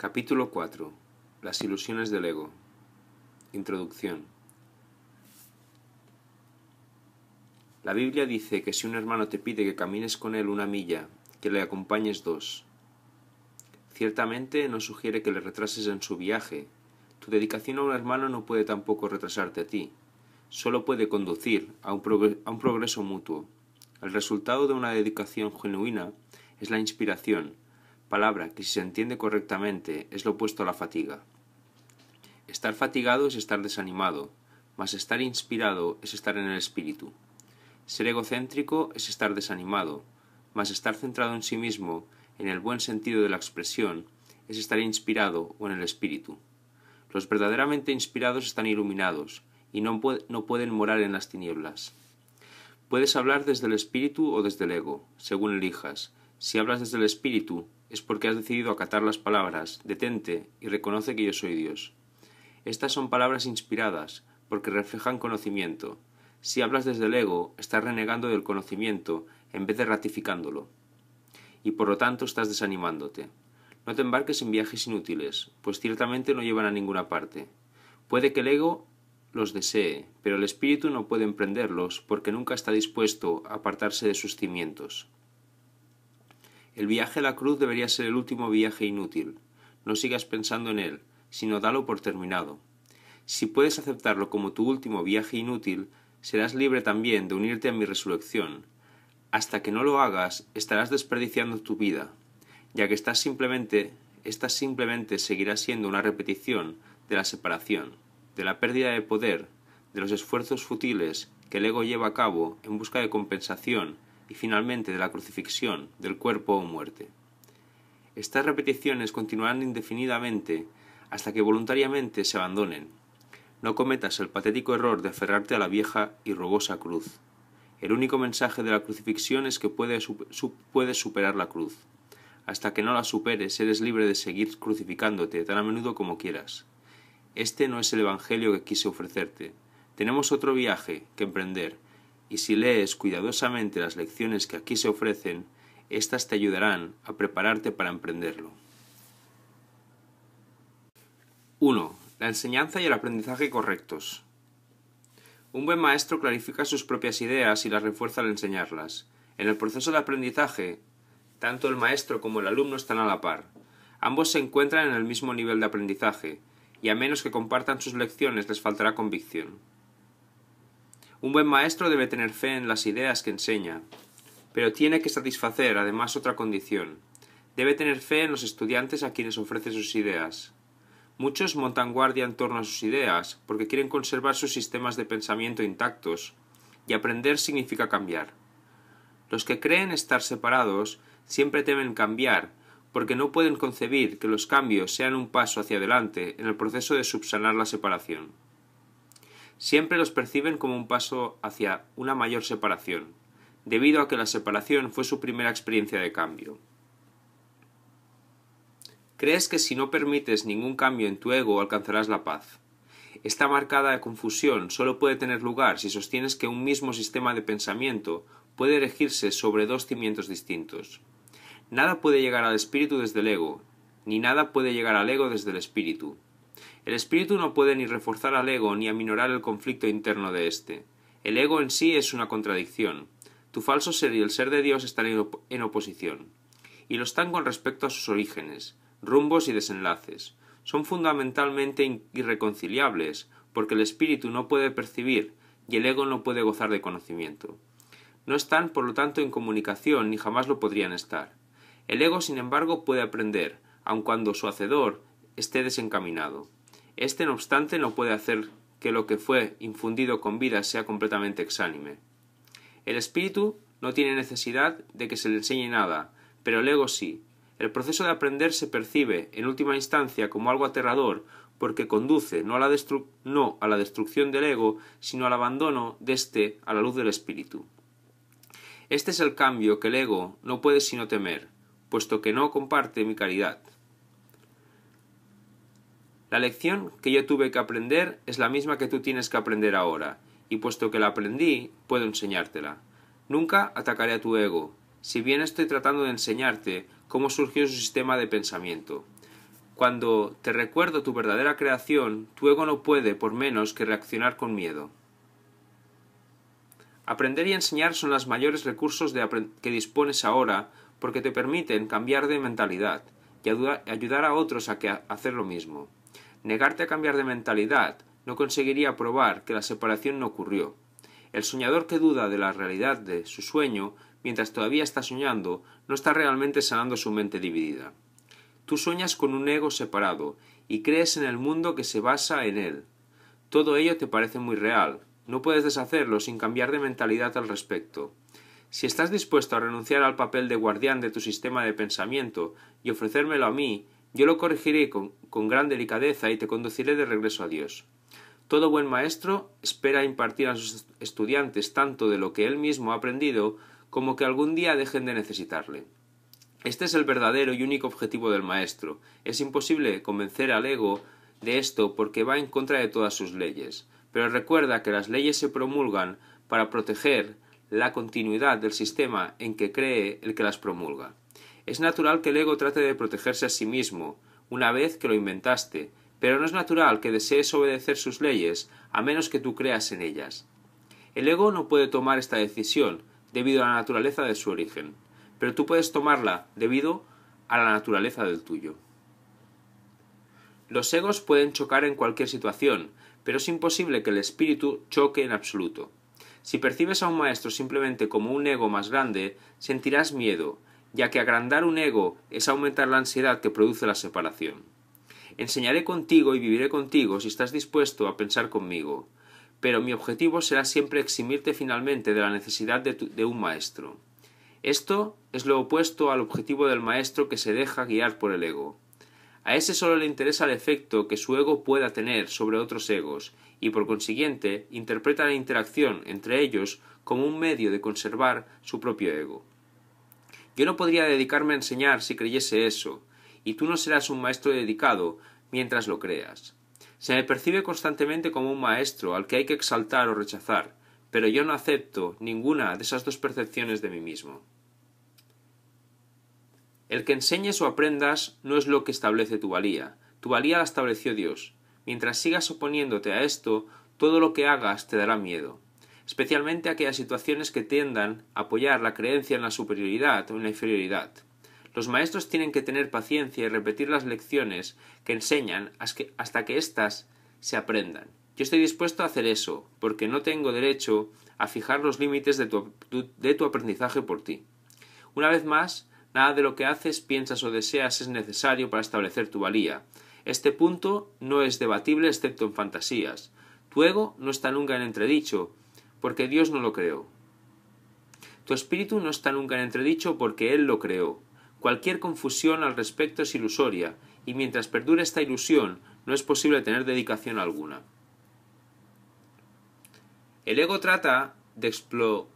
Capítulo 4. Las ilusiones del ego. Introducción. La Biblia dice que si un hermano te pide que camines con él una milla, que le acompañes dos. Ciertamente no sugiere que le retrases en su viaje. Tu dedicación a un hermano no puede tampoco retrasarte a ti. Solo puede conducir a un, a un progreso mutuo. El resultado de una dedicación genuina es la inspiración, palabra que si se entiende correctamente es lo opuesto a la fatiga. Estar fatigado es estar desanimado, mas estar inspirado es estar en el espíritu. Ser egocéntrico es estar desanimado, mas estar centrado en sí mismo, en el buen sentido de la expresión, es estar inspirado o en el espíritu. Los verdaderamente inspirados están iluminados y no, pueden morar en las tinieblas. Puedes hablar desde el espíritu o desde el ego, según elijas, si hablas desde el Espíritu, es porque has decidido acatar las palabras, detente y reconoce que yo soy Dios. Estas son palabras inspiradas, porque reflejan conocimiento. Si hablas desde el ego, estás renegando del conocimiento en vez de ratificándolo. Y por lo tanto estás desanimándote. No te embarques en viajes inútiles, pues ciertamente no llevan a ninguna parte. Puede que el ego los desee, pero el espíritu no puede emprenderlos porque nunca está dispuesto a apartarse de sus cimientos. El viaje a la cruz debería ser el último viaje inútil. No sigas pensando en él, sino dalo por terminado. Si puedes aceptarlo como tu último viaje inútil, serás libre también de unirte a mi resurrección. Hasta que no lo hagas, estarás desperdiciando tu vida, ya que estás simplemente, esta simplemente seguirá siendo una repetición de la separación, de la pérdida de poder, de los esfuerzos futiles que el ego lleva a cabo en busca de compensación y finalmente de la crucifixión, del cuerpo o muerte. Estas repeticiones continuarán indefinidamente hasta que voluntariamente se abandonen. No cometas el patético error de aferrarte a la vieja y robosa cruz. El único mensaje de la crucifixión es que puedes, puedes superar la cruz. Hasta que no la superes, eres libre de seguir crucificándote tan a menudo como quieras. Este no es el Evangelio que quise ofrecerte. Tenemos otro viaje que emprender, y si lees cuidadosamente las lecciones que aquí se ofrecen, éstas te ayudarán a prepararte para emprenderlo. 1. La enseñanza y el aprendizaje correctos. Un buen maestro clarifica sus propias ideas y las refuerza al enseñarlas. En el proceso de aprendizaje, tanto el maestro como el alumno están a la par. Ambos se encuentran en el mismo nivel de aprendizaje, y a menos que compartan sus lecciones les faltará convicción. Un buen maestro debe tener fe en las ideas que enseña, pero tiene que satisfacer además otra condición. Debe tener fe en los estudiantes a quienes ofrece sus ideas. Muchos montan guardia en torno a sus ideas porque quieren conservar sus sistemas de pensamiento intactos, y aprender significa cambiar. Los que creen estar separados siempre temen cambiar, porque no pueden concebir que los cambios sean un paso hacia adelante en el proceso de subsanar la separación siempre los perciben como un paso hacia una mayor separación, debido a que la separación fue su primera experiencia de cambio. Crees que si no permites ningún cambio en tu ego alcanzarás la paz. Esta marcada confusión solo puede tener lugar si sostienes que un mismo sistema de pensamiento puede erigirse sobre dos cimientos distintos. Nada puede llegar al espíritu desde el ego, ni nada puede llegar al ego desde el espíritu. El espíritu no puede ni reforzar al ego ni aminorar el conflicto interno de éste. El ego en sí es una contradicción. Tu falso ser y el ser de Dios están en, oposición. Y lo están con respecto a sus orígenes, rumbos y desenlaces. Son fundamentalmente irreconciliables, porque el espíritu no puede percibir y el ego no puede gozar de conocimiento. No están, por lo tanto, en comunicación ni jamás lo podrían estar. El ego, sin embargo, puede aprender, aun cuando su hacedor esté desencaminado. Este, no obstante, no puede hacer que lo que fue infundido con vida sea completamente exánime. El espíritu no tiene necesidad de que se le enseñe nada, pero el ego sí. El proceso de aprender se percibe, en última instancia, como algo aterrador, porque conduce no a la, destrucción del ego, sino al abandono de éste a la luz del espíritu. Este es el cambio que el ego no puede sino temer, puesto que no comparte mi caridad. La lección que yo tuve que aprender es la misma que tú tienes que aprender ahora, y puesto que la aprendí, puedo enseñártela. Nunca atacaré a tu ego, si bien estoy tratando de enseñarte cómo surgió su sistema de pensamiento. Cuando te recuerdo tu verdadera creación, tu ego no puede por menos que reaccionar con miedo. Aprender y enseñar son los mayores recursos que dispones ahora porque te permiten cambiar de mentalidad y ayudar a otros a hacer lo mismo. Negarte a cambiar de mentalidad no conseguiría probar que la separación no ocurrió. El soñador que duda de la realidad de su sueño, mientras todavía está soñando, no está realmente sanando su mente dividida. Tú sueñas con un ego separado y crees en el mundo que se basa en él. Todo ello te parece muy real. No puedes deshacerlo sin cambiar de mentalidad al respecto. Si estás dispuesto a renunciar al papel de guardián de tu sistema de pensamiento y ofrecérmelo a mí, yo lo corregiré con, gran delicadeza y te conduciré de regreso a Dios. Todo buen maestro espera impartir a sus estudiantes tanto de lo que él mismo ha aprendido como que algún día dejen de necesitarle. Este es el verdadero y único objetivo del maestro. Es imposible convencer al ego de esto porque va en contra de todas sus leyes. Pero recuerda que las leyes se promulgan para proteger la continuidad del sistema en que cree el que las promulga. Es natural que el ego trate de protegerse a sí mismo, una vez que lo inventaste, pero no es natural que desees obedecer sus leyes, a menos que tú creas en ellas. El ego no puede tomar esta decisión, debido a la naturaleza de su origen, pero tú puedes tomarla debido a la naturaleza del tuyo. Los egos pueden chocar en cualquier situación, pero es imposible que el espíritu choque en absoluto. Si percibes a un maestro simplemente como un ego más grande, sentirás miedo, ya que agrandar un ego es aumentar la ansiedad que produce la separación. Enseñaré contigo y viviré contigo si estás dispuesto a pensar conmigo, pero mi objetivo será siempre eximirte finalmente de la necesidad de, un maestro. Esto es lo opuesto al objetivo del maestro que se deja guiar por el ego. A ese solo le interesa el efecto que su ego pueda tener sobre otros egos, y por consiguiente interpreta la interacción entre ellos como un medio de conservar su propio ego. Yo no podría dedicarme a enseñar si creyese eso, y tú no serás un maestro dedicado mientras lo creas. Se me percibe constantemente como un maestro al que hay que exaltar o rechazar, pero yo no acepto ninguna de esas dos percepciones de mí mismo. El que enseñes o aprendas no es lo que establece tu valía, tu valía la estableció Dios. Mientras sigas oponiéndote a esto, todo lo que hagas te dará miedo especialmente aquellas situaciones que tiendan a apoyar la creencia en la superioridad o en la inferioridad. Los maestros tienen que tener paciencia y repetir las lecciones que enseñan hasta que éstas se aprendan. Yo estoy dispuesto a hacer eso, porque no tengo derecho a fijar los límites de tu, de tu aprendizaje por ti. Una vez más, nada de lo que haces, piensas o deseas es necesario para establecer tu valía. Este punto no es debatible excepto en fantasías. Tu ego no está nunca en entredicho, porque Dios no lo creó. Tu espíritu no está nunca en entredicho porque Él lo creó. Cualquier confusión al respecto es ilusoria, y mientras perdure esta ilusión, no es posible tener dedicación alguna. El ego trata de explotar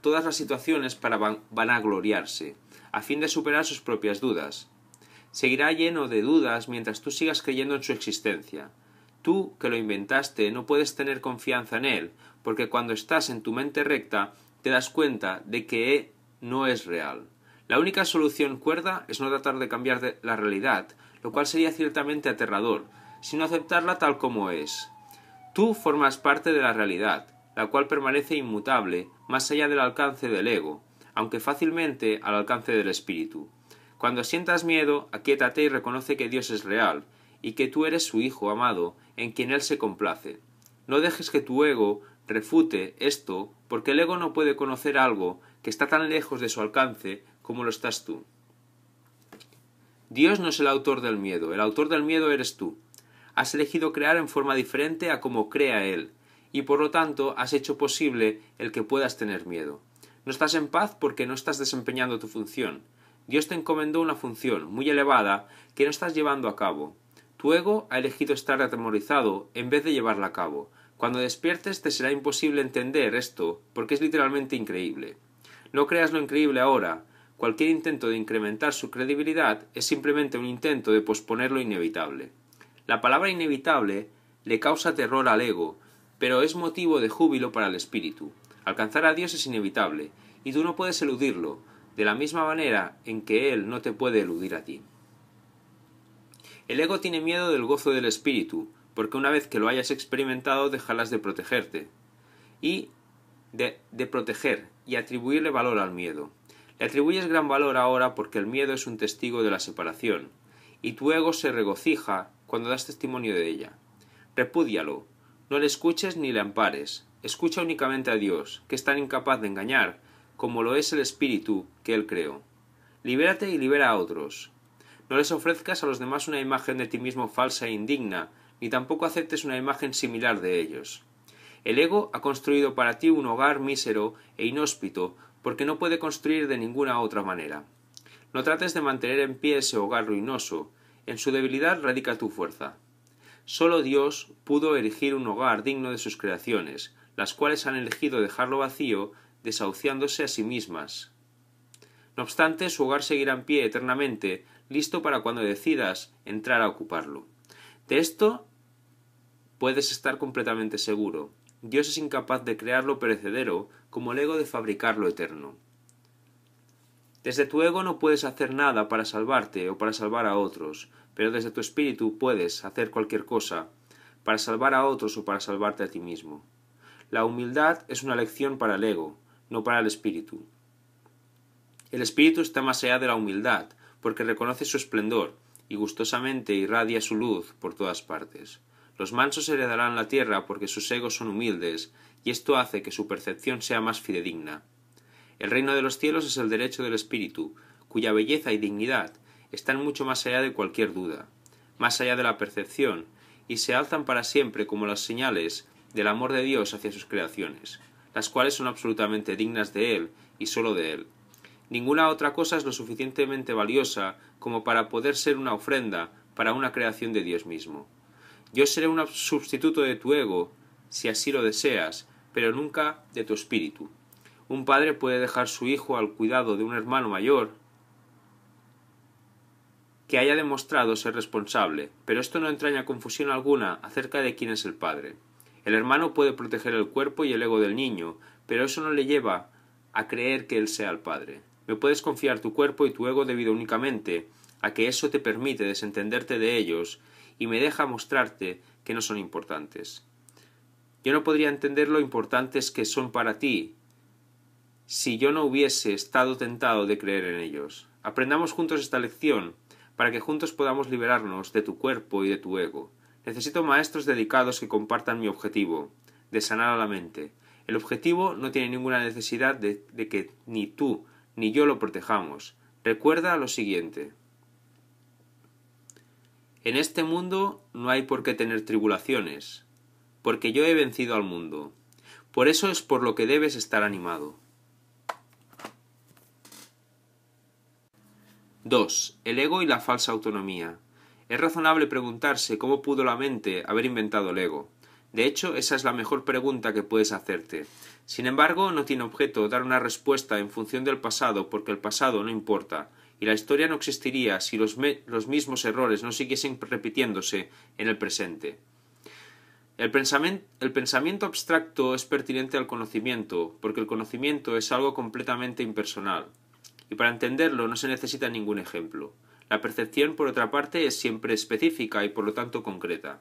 todas las situaciones para vanagloriarse, a fin de superar sus propias dudas. Seguirá lleno de dudas mientras tú sigas creyendo en su existencia. Tú, que lo inventaste, no puedes tener confianza en él, porque cuando estás en tu mente recta te das cuenta de que e no es real. La única solución cuerda es no tratar de cambiar la realidad, lo cual sería ciertamente aterrador, sino aceptarla tal como es. Tú formas parte de la realidad, la cual permanece inmutable, más allá del alcance del ego, aunque fácilmente al alcance del espíritu. Cuando sientas miedo, aquietate y reconoce que Dios es real, y que tú eres su Hijo amado, en quien Él se complace. No dejes que tu ego refute esto porque el ego no puede conocer algo que está tan lejos de su alcance como lo estás tú. Dios no es el autor del miedo, el autor del miedo eres tú. Has elegido crear en forma diferente a como crea Él, y por lo tanto has hecho posible el que puedas tener miedo. No estás en paz porque no estás desempeñando tu función. Dios te encomendó una función muy elevada que no estás llevando a cabo. Tu ego ha elegido estar atemorizado en vez de llevarla a cabo. Cuando despiertes te será imposible entender esto, porque es literalmente increíble. No creas lo increíble ahora. Cualquier intento de incrementar su credibilidad es simplemente un intento de posponer lo inevitable. La palabra inevitable le causa terror al ego, pero es motivo de júbilo para el espíritu. Alcanzar a Dios es inevitable, y tú no puedes eludirlo, de la misma manera en que Él no te puede eludir a ti. El ego tiene miedo del gozo del espíritu, porque una vez que lo hayas experimentado dejarás de protegerte y de, proteger y atribuirle valor al miedo. Le atribuyes gran valor ahora porque el miedo es un testigo de la separación, y tu ego se regocija cuando das testimonio de ella. Repúdialo, no le escuches ni le ampares, escucha únicamente a Dios, que es tan incapaz de engañar, como lo es el espíritu que Él creó. Libérate y libera a otros. No les ofrezcas a los demás una imagen de ti mismo falsa e indigna, ni tampoco aceptes una imagen similar de ellos. El ego ha construido para ti un hogar mísero e inhóspito, porque no puede construir de ninguna otra manera. No trates de mantener en pie ese hogar ruinoso, en su debilidad radica tu fuerza. Solo Dios pudo erigir un hogar digno de sus creaciones, las cuales han elegido dejarlo vacío, desahuciándose a sí mismas. No obstante, su hogar seguirá en pie eternamente, listo para cuando decidas entrar a ocuparlo. De esto Puedes estar completamente seguro. Dios es incapaz de crear lo perecedero como el ego de fabricar lo eterno. Desde tu ego no puedes hacer nada para salvarte o para salvar a otros, pero desde tu espíritu puedes hacer cualquier cosa para salvar a otros o para salvarte a ti mismo. La humildad es una lección para el ego, no para el espíritu. El espíritu está más allá de la humildad, porque reconoce su esplendor y gustosamente irradia su luz por todas partes. Los mansos heredarán la tierra porque sus egos son humildes, y esto hace que su percepción sea más fidedigna. El reino de los cielos es el derecho del espíritu, cuya belleza y dignidad están mucho más allá de cualquier duda, más allá de la percepción, y se alzan para siempre como las señales del amor de Dios hacia sus creaciones, las cuales son absolutamente dignas de Él y sólo de Él. Ninguna otra cosa es lo suficientemente valiosa como para poder ser una ofrenda para una creación de Dios mismo. Yo seré un sustituto de tu ego, si así lo deseas, pero nunca de tu espíritu. Un padre puede dejar su hijo al cuidado de un hermano mayor que haya demostrado ser responsable, pero esto no entraña confusión alguna acerca de quién es el padre. El hermano puede proteger el cuerpo y el ego del niño, pero eso no le lleva a creer que él sea el padre. Me puedes confiar tu cuerpo y tu ego debido únicamente a que eso te permite desentenderte de ellos y me deja mostrarte que no son importantes. Yo no podría entender lo importantes que son para ti si yo no hubiese estado tentado de creer en ellos. Aprendamos juntos esta lección para que juntos podamos liberarnos de tu cuerpo y de tu ego. Necesito maestros dedicados que compartan mi objetivo, de sanar a la mente. El objetivo no tiene ninguna necesidad de, que ni tú ni yo lo protejamos. Recuerda lo siguiente. En este mundo no hay por qué tener tribulaciones, porque yo he vencido al mundo. Por eso es por lo que debes estar animado. 2. El ego y la falsa autonomía. Es razonable preguntarse cómo pudo la mente haber inventado el ego. De hecho, esa es la mejor pregunta que puedes hacerte. Sin embargo, no tiene objeto dar una respuesta en función del pasado porque el pasado no importa, y la historia no existiría si los, mismos errores no siguiesen repitiéndose en el presente. El, el, pensamiento abstracto es pertinente al conocimiento, porque el conocimiento es algo completamente impersonal, y para entenderlo no se necesita ningún ejemplo. La percepción, por otra parte, es siempre específica y por lo tanto concreta.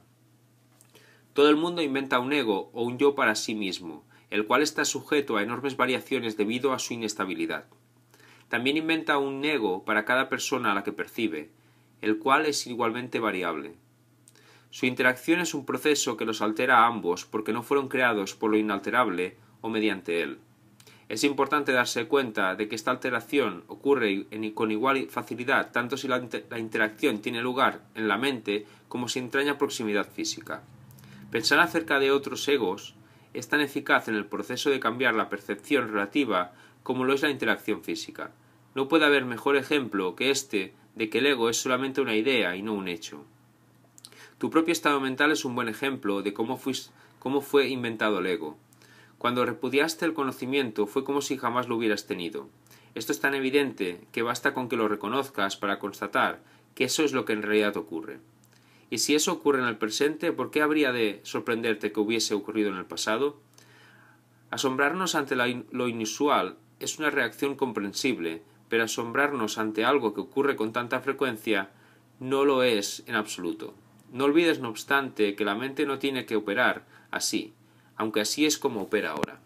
Todo el mundo inventa un ego o un yo para sí mismo, el cual está sujeto a enormes variaciones debido a su inestabilidad. También inventa un ego para cada persona a la que percibe, el cual es igualmente variable. Su interacción es un proceso que los altera a ambos porque no fueron creados por lo inalterable o mediante él. Es importante darse cuenta de que esta alteración ocurre con igual facilidad tanto si la interacción tiene lugar en la mente como si entraña proximidad física. Pensar acerca de otros egos es tan eficaz en el proceso de cambiar la percepción relativa como lo es la interacción física. No puede haber mejor ejemplo que este de que el ego es solamente una idea y no un hecho. Tu propio estado mental es un buen ejemplo de cómo, cómo fue inventado el ego. Cuando repudiaste el conocimiento fue como si jamás lo hubieras tenido. Esto es tan evidente que basta con que lo reconozcas para constatar que eso es lo que en realidad ocurre. Y si eso ocurre en el presente, ¿por qué habría de sorprenderte que hubiese ocurrido en el pasado? Asombrarnos ante lo inusual es una reacción comprensible, pero asombrarnos ante algo que ocurre con tanta frecuencia no lo es en absoluto. No olvides, no obstante, que la mente no tiene que operar así, aunque así es como opera ahora.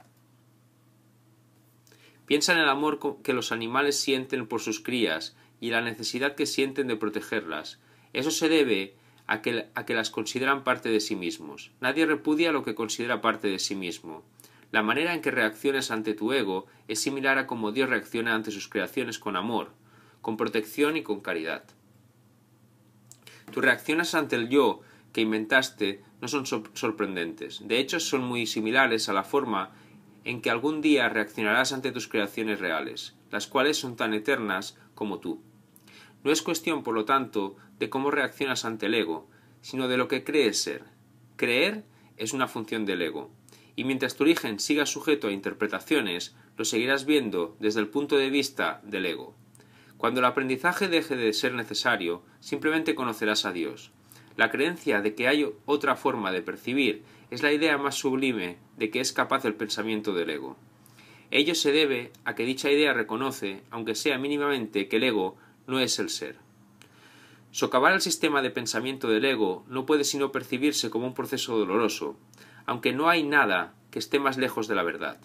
Piensa en el amor que los animales sienten por sus crías y la necesidad que sienten de protegerlas. Eso se debe a que, las consideran parte de sí mismos. Nadie repudia lo que considera parte de sí mismo. La manera en que reacciones ante tu ego es similar a como Dios reacciona ante sus creaciones con amor, con protección y con caridad. Tus reacciones ante el yo que inventaste no son sorprendentes. De hecho, son muy similares a la forma en que algún día reaccionarás ante tus creaciones reales, las cuales son tan eternas como tú. No es cuestión, por lo tanto, de cómo reaccionas ante el ego, sino de lo que crees ser. Creer es una función del ego y mientras tu origen siga sujeto a interpretaciones, lo seguirás viendo desde el punto de vista del ego. Cuando el aprendizaje deje de ser necesario, simplemente conocerás a Dios. La creencia de que hay otra forma de percibir es la idea más sublime de que es capaz el pensamiento del ego. Ello se debe a que dicha idea reconoce, aunque sea mínimamente, que el ego no es el ser. Socavar el sistema de pensamiento del ego no puede sino percibirse como un proceso doloroso, aunque no hay nada que esté más lejos de la verdad.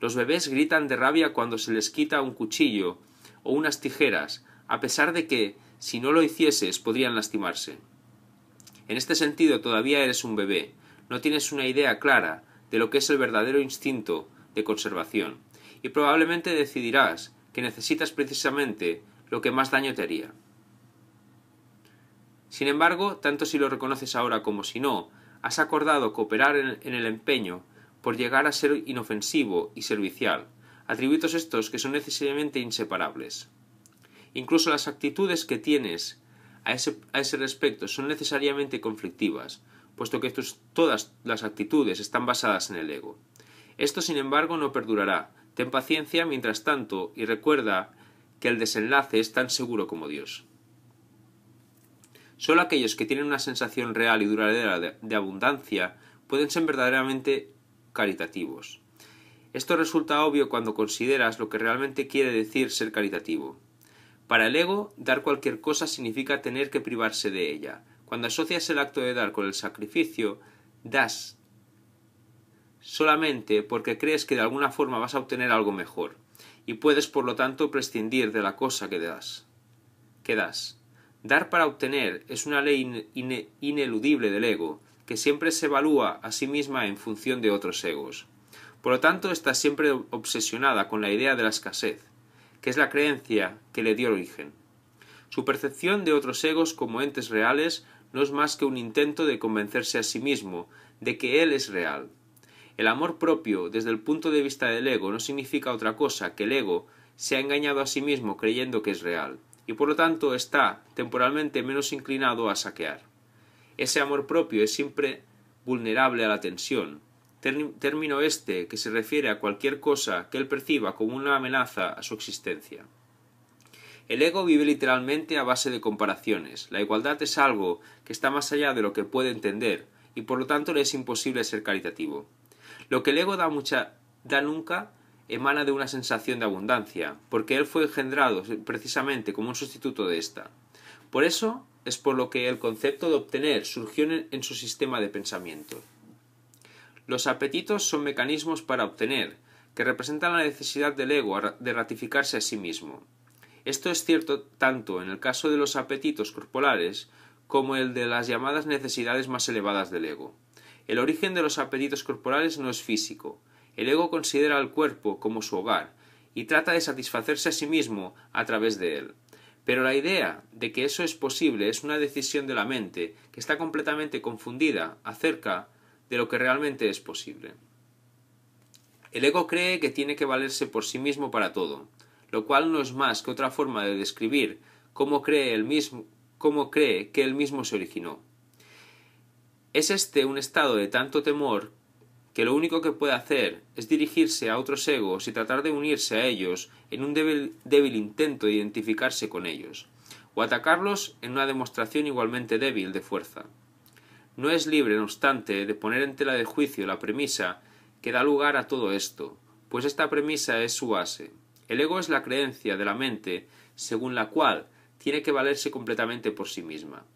Los bebés gritan de rabia cuando se les quita un cuchillo o unas tijeras, a pesar de que, si no lo hicieses, podrían lastimarse. En este sentido, todavía eres un bebé, no tienes una idea clara de lo que es el verdadero instinto de conservación, y probablemente decidirás que necesitas precisamente lo que más daño te haría. Sin embargo, tanto si lo reconoces ahora como si no, Has acordado cooperar en el empeño por llegar a ser inofensivo y servicial, atributos estos que son necesariamente inseparables. Incluso las actitudes que tienes a ese, respecto son necesariamente conflictivas, puesto que todas las actitudes están basadas en el ego. Esto, sin embargo, no perdurará. Ten paciencia mientras tanto y recuerda que el desenlace es tan seguro como Dios. Solo aquellos que tienen una sensación real y duradera de, abundancia pueden ser verdaderamente caritativos. Esto resulta obvio cuando consideras lo que realmente quiere decir ser caritativo. Para el ego, dar cualquier cosa significa tener que privarse de ella. Cuando asocias el acto de dar con el sacrificio, das solamente porque crees que de alguna forma vas a obtener algo mejor y puedes por lo tanto prescindir de la cosa que das. Que das. Dar para obtener es una ley ineludible del ego, que siempre se evalúa a sí misma en función de otros egos. Por lo tanto, está siempre obsesionada con la idea de la escasez, que es la creencia que le dio origen. Su percepción de otros egos como entes reales no es más que un intento de convencerse a sí mismo de que él es real. El amor propio, desde el punto de vista del ego, no significa otra cosa que el ego se ha engañado a sí mismo creyendo que es real y por lo tanto está temporalmente menos inclinado a saquear. Ese amor propio es siempre vulnerable a la tensión, término este que se refiere a cualquier cosa que él perciba como una amenaza a su existencia. El ego vive literalmente a base de comparaciones. La igualdad es algo que está más allá de lo que puede entender y por lo tanto le es imposible ser caritativo. Lo que el ego da mucha da nunca emana de una sensación de abundancia, porque Él fue engendrado precisamente como un sustituto de ésta. Por eso es por lo que el concepto de obtener surgió en, su sistema de pensamiento. Los apetitos son mecanismos para obtener, que representan la necesidad del ego de ratificarse a sí mismo. Esto es cierto tanto en el caso de los apetitos corporales como el de las llamadas necesidades más elevadas del ego. El origen de los apetitos corporales no es físico, el ego considera al cuerpo como su hogar y trata de satisfacerse a sí mismo a través de él. Pero la idea de que eso es posible es una decisión de la mente que está completamente confundida acerca de lo que realmente es posible. El ego cree que tiene que valerse por sí mismo para todo, lo cual no es más que otra forma de describir cómo cree, que él mismo se originó. Es este un estado de tanto temor que lo único que puede hacer es dirigirse a otros egos y tratar de unirse a ellos en un débil, intento de identificarse con ellos, o atacarlos en una demostración igualmente débil de fuerza. No es libre, no obstante, de poner en tela de juicio la premisa que da lugar a todo esto, pues esta premisa es su base. El ego es la creencia de la mente según la cual tiene que valerse completamente por sí misma.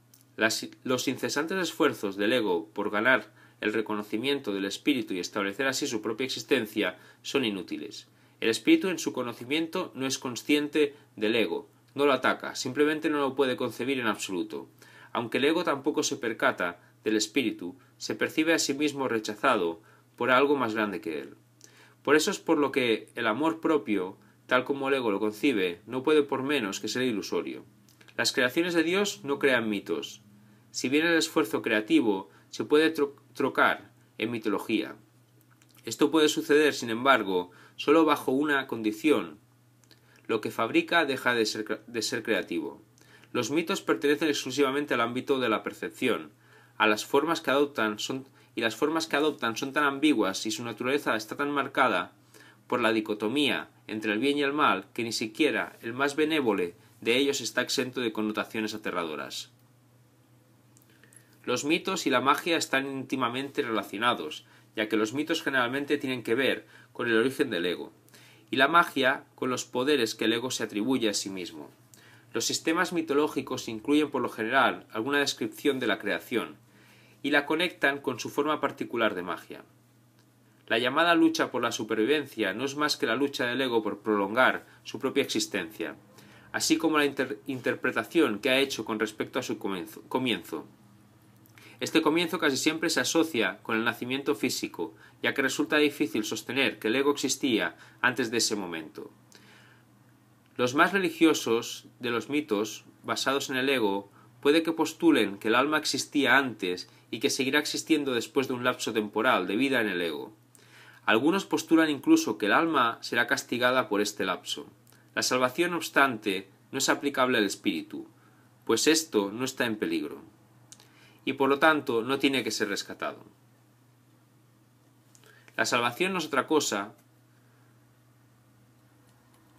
los incesantes esfuerzos del ego por ganar el reconocimiento del espíritu y establecer así su propia existencia son inútiles. El espíritu en su conocimiento no es consciente del ego, no lo ataca, simplemente no lo puede concebir en absoluto. Aunque el ego tampoco se percata del espíritu, se percibe a sí mismo rechazado por algo más grande que él. Por eso es por lo que el amor propio, tal como el ego lo concibe, no puede por menos que ser ilusorio. Las creaciones de Dios no crean mitos. Si bien el esfuerzo creativo se puede trocar en mitología. Esto puede suceder, sin embargo, solo bajo una condición. Lo que fabrica deja de ser, creativo. Los mitos pertenecen exclusivamente al ámbito de la percepción. A las formas que adoptan y las formas que adoptan son tan ambiguas y su naturaleza está tan marcada por la dicotomía entre el bien y el mal que ni siquiera el más benévole de ellos está exento de connotaciones aterradoras. Los mitos y la magia están íntimamente relacionados, ya que los mitos generalmente tienen que ver con el origen del ego, y la magia con los poderes que el ego se atribuye a sí mismo. Los sistemas mitológicos incluyen por lo general alguna descripción de la creación, y la conectan con su forma particular de magia. La llamada lucha por la supervivencia no es más que la lucha del ego por prolongar su propia existencia, así como la interpretación que ha hecho con respecto a su comienzo. Este comienzo casi siempre se asocia con el nacimiento físico, ya que resulta difícil sostener que el ego existía antes de ese momento. Los más religiosos de los mitos basados en el ego puede que postulen que el alma existía antes y que seguirá existiendo después de un lapso temporal de vida en el ego. Algunos postulan incluso que el alma será castigada por este lapso. La salvación, no obstante, no es aplicable al espíritu, pues esto no está en peligro y por lo tanto no tiene que ser rescatado. La salvación no es otra cosa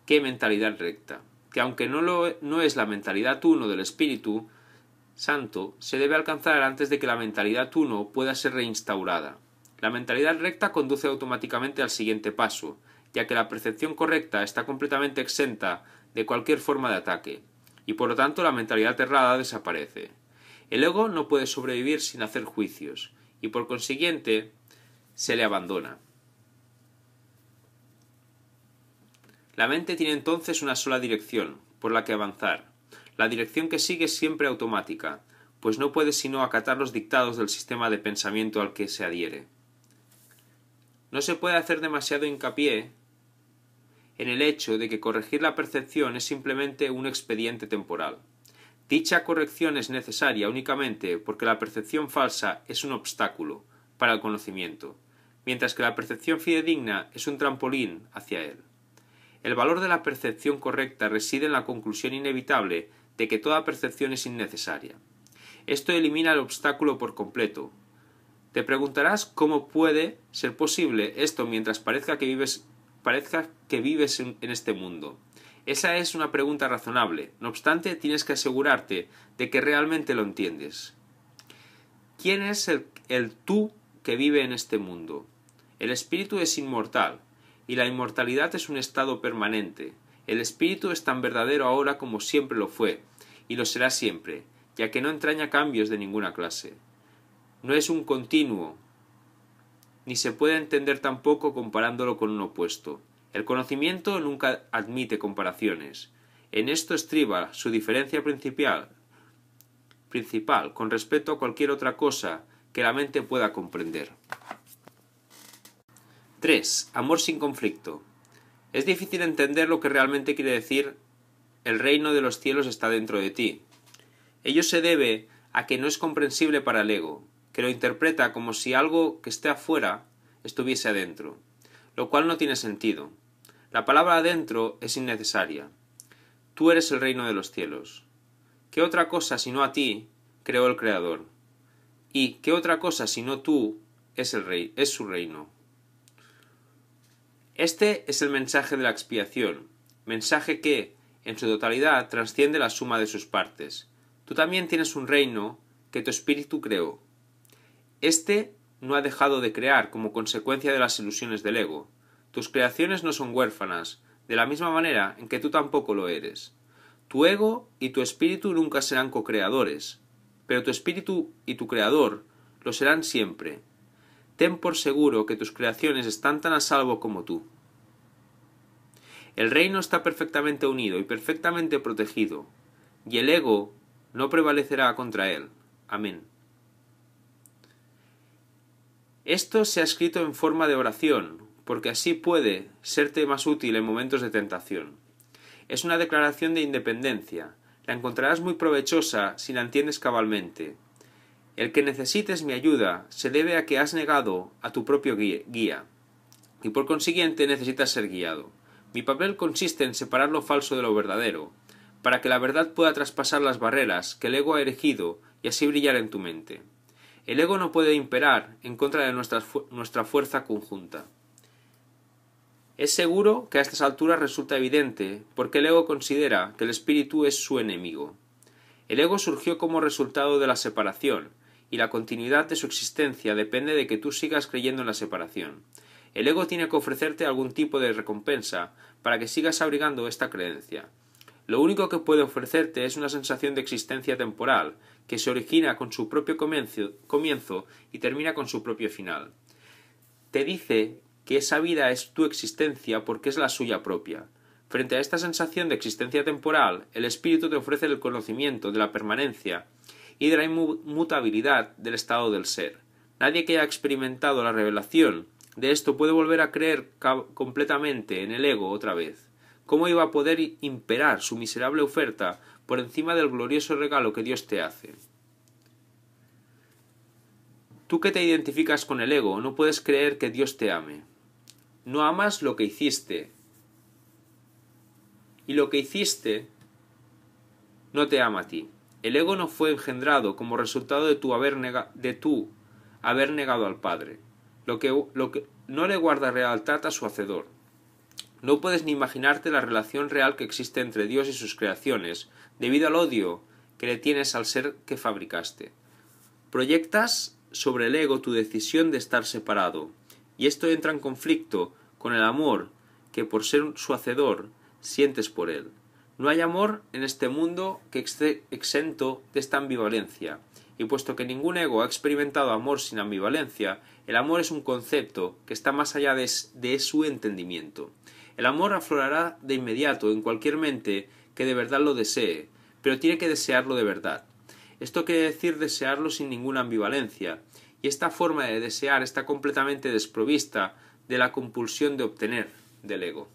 que mentalidad recta, que aunque no, lo, e, no es la mentalidad uno del Espíritu Santo, se debe alcanzar antes de que la mentalidad uno pueda ser reinstaurada. La mentalidad recta conduce automáticamente al siguiente paso, ya que la percepción correcta está completamente exenta de cualquier forma de ataque, y por lo tanto la mentalidad errada desaparece. El ego no puede sobrevivir sin hacer juicios y por consiguiente se le abandona. La mente tiene entonces una sola dirección, por la que avanzar. La dirección que sigue es siempre automática, pues no puede sino acatar los dictados del sistema de pensamiento al que se adhiere. No se puede hacer demasiado hincapié en el hecho de que corregir la percepción es simplemente un expediente temporal. Dicha corrección es necesaria únicamente porque la percepción falsa es un obstáculo para el conocimiento, mientras que la percepción fidedigna es un trampolín hacia él. El valor de la percepción correcta reside en la conclusión inevitable de que toda percepción es innecesaria. Esto elimina el obstáculo por completo. Te preguntarás cómo puede ser posible esto mientras parezca que vives, que vives en este mundo. Esa es una pregunta razonable, no obstante tienes que asegurarte de que realmente lo entiendes. ¿Quién es el, tú que vive en este mundo? El espíritu es inmortal, y la inmortalidad es un estado permanente. El espíritu es tan verdadero ahora como siempre lo fue, y lo será siempre, ya que no entraña cambios de ninguna clase. No es un continuo, ni se puede entender tampoco comparándolo con un opuesto. El conocimiento nunca admite comparaciones. En esto estriba su diferencia principal, principal con respecto a cualquier otra cosa que la mente pueda comprender. 3. Amor sin conflicto. Es difícil entender lo que realmente quiere decir el reino de los cielos está dentro de ti. Ello se debe a que no es comprensible para el ego, que lo interpreta como si algo que esté afuera estuviese adentro, lo cual no tiene sentido. La palabra adentro es innecesaria. Tú eres el reino de los cielos. ¿Qué otra cosa sino a ti creó el Creador? ¿Y qué otra cosa sino tú es el rey, es su reino? Este es el mensaje de la expiación, mensaje que, en su totalidad, trasciende la suma de sus partes. Tú también tienes un reino que tu espíritu creó. Este no ha dejado de crear como consecuencia de las ilusiones del ego, tus creaciones no son huérfanas, de la misma manera en que tú tampoco lo eres. Tu ego y tu espíritu nunca serán co-creadores, pero tu espíritu y tu creador lo serán siempre. Ten por seguro que tus creaciones están tan a salvo como tú. El reino está perfectamente unido y perfectamente protegido, y el ego no prevalecerá contra él. Amén. Esto se ha escrito en forma de oración, porque así puede serte más útil en momentos de tentación. Es una declaración de independencia, la encontrarás muy provechosa si la entiendes cabalmente. El que necesites mi ayuda se debe a que has negado a tu propio guía, y por consiguiente necesitas ser guiado. Mi papel consiste en separar lo falso de lo verdadero, para que la verdad pueda traspasar las barreras que el ego ha erigido y así brillar en tu mente. El ego no puede imperar en contra de nuestra, nuestra fuerza conjunta. Es seguro que a estas alturas resulta evidente, porque el ego considera que el espíritu es su enemigo. El ego surgió como resultado de la separación, y la continuidad de su existencia depende de que tú sigas creyendo en la separación. El ego tiene que ofrecerte algún tipo de recompensa para que sigas abrigando esta creencia. Lo único que puede ofrecerte es una sensación de existencia temporal, que se origina con su propio comienzo, y termina con su propio final. Te dice que esa vida es tu existencia porque es la suya propia. Frente a esta sensación de existencia temporal, el espíritu te ofrece el conocimiento de la permanencia y de la inmutabilidad del estado del ser. Nadie que haya experimentado la revelación de esto puede volver a creer completamente en el ego otra vez. ¿Cómo iba a poder imperar su miserable oferta por encima del glorioso regalo que Dios te hace? Tú que te identificas con el ego no puedes creer que Dios te ame no amas lo que hiciste. Y lo que hiciste no te ama a ti. El ego no fue engendrado como resultado de tu haber, de haber negado al Padre. Lo que, lo que no le guarda realidad a su hacedor. No puedes ni imaginarte la relación real que existe entre Dios y sus creaciones, debido al odio que le tienes al ser que fabricaste. Proyectas sobre el ego tu decisión de estar separado, y esto entra en conflicto con el amor que por ser su hacedor sientes por él. No hay amor en este mundo que esté exento de esta ambivalencia, y puesto que ningún ego ha experimentado amor sin ambivalencia, el amor es un concepto que está más allá de, de su entendimiento. El amor aflorará de inmediato en cualquier mente que de verdad lo desee, pero tiene que desearlo de verdad. Esto quiere decir desearlo sin ninguna ambivalencia, y esta forma de desear está completamente desprovista de la compulsión de obtener del ego.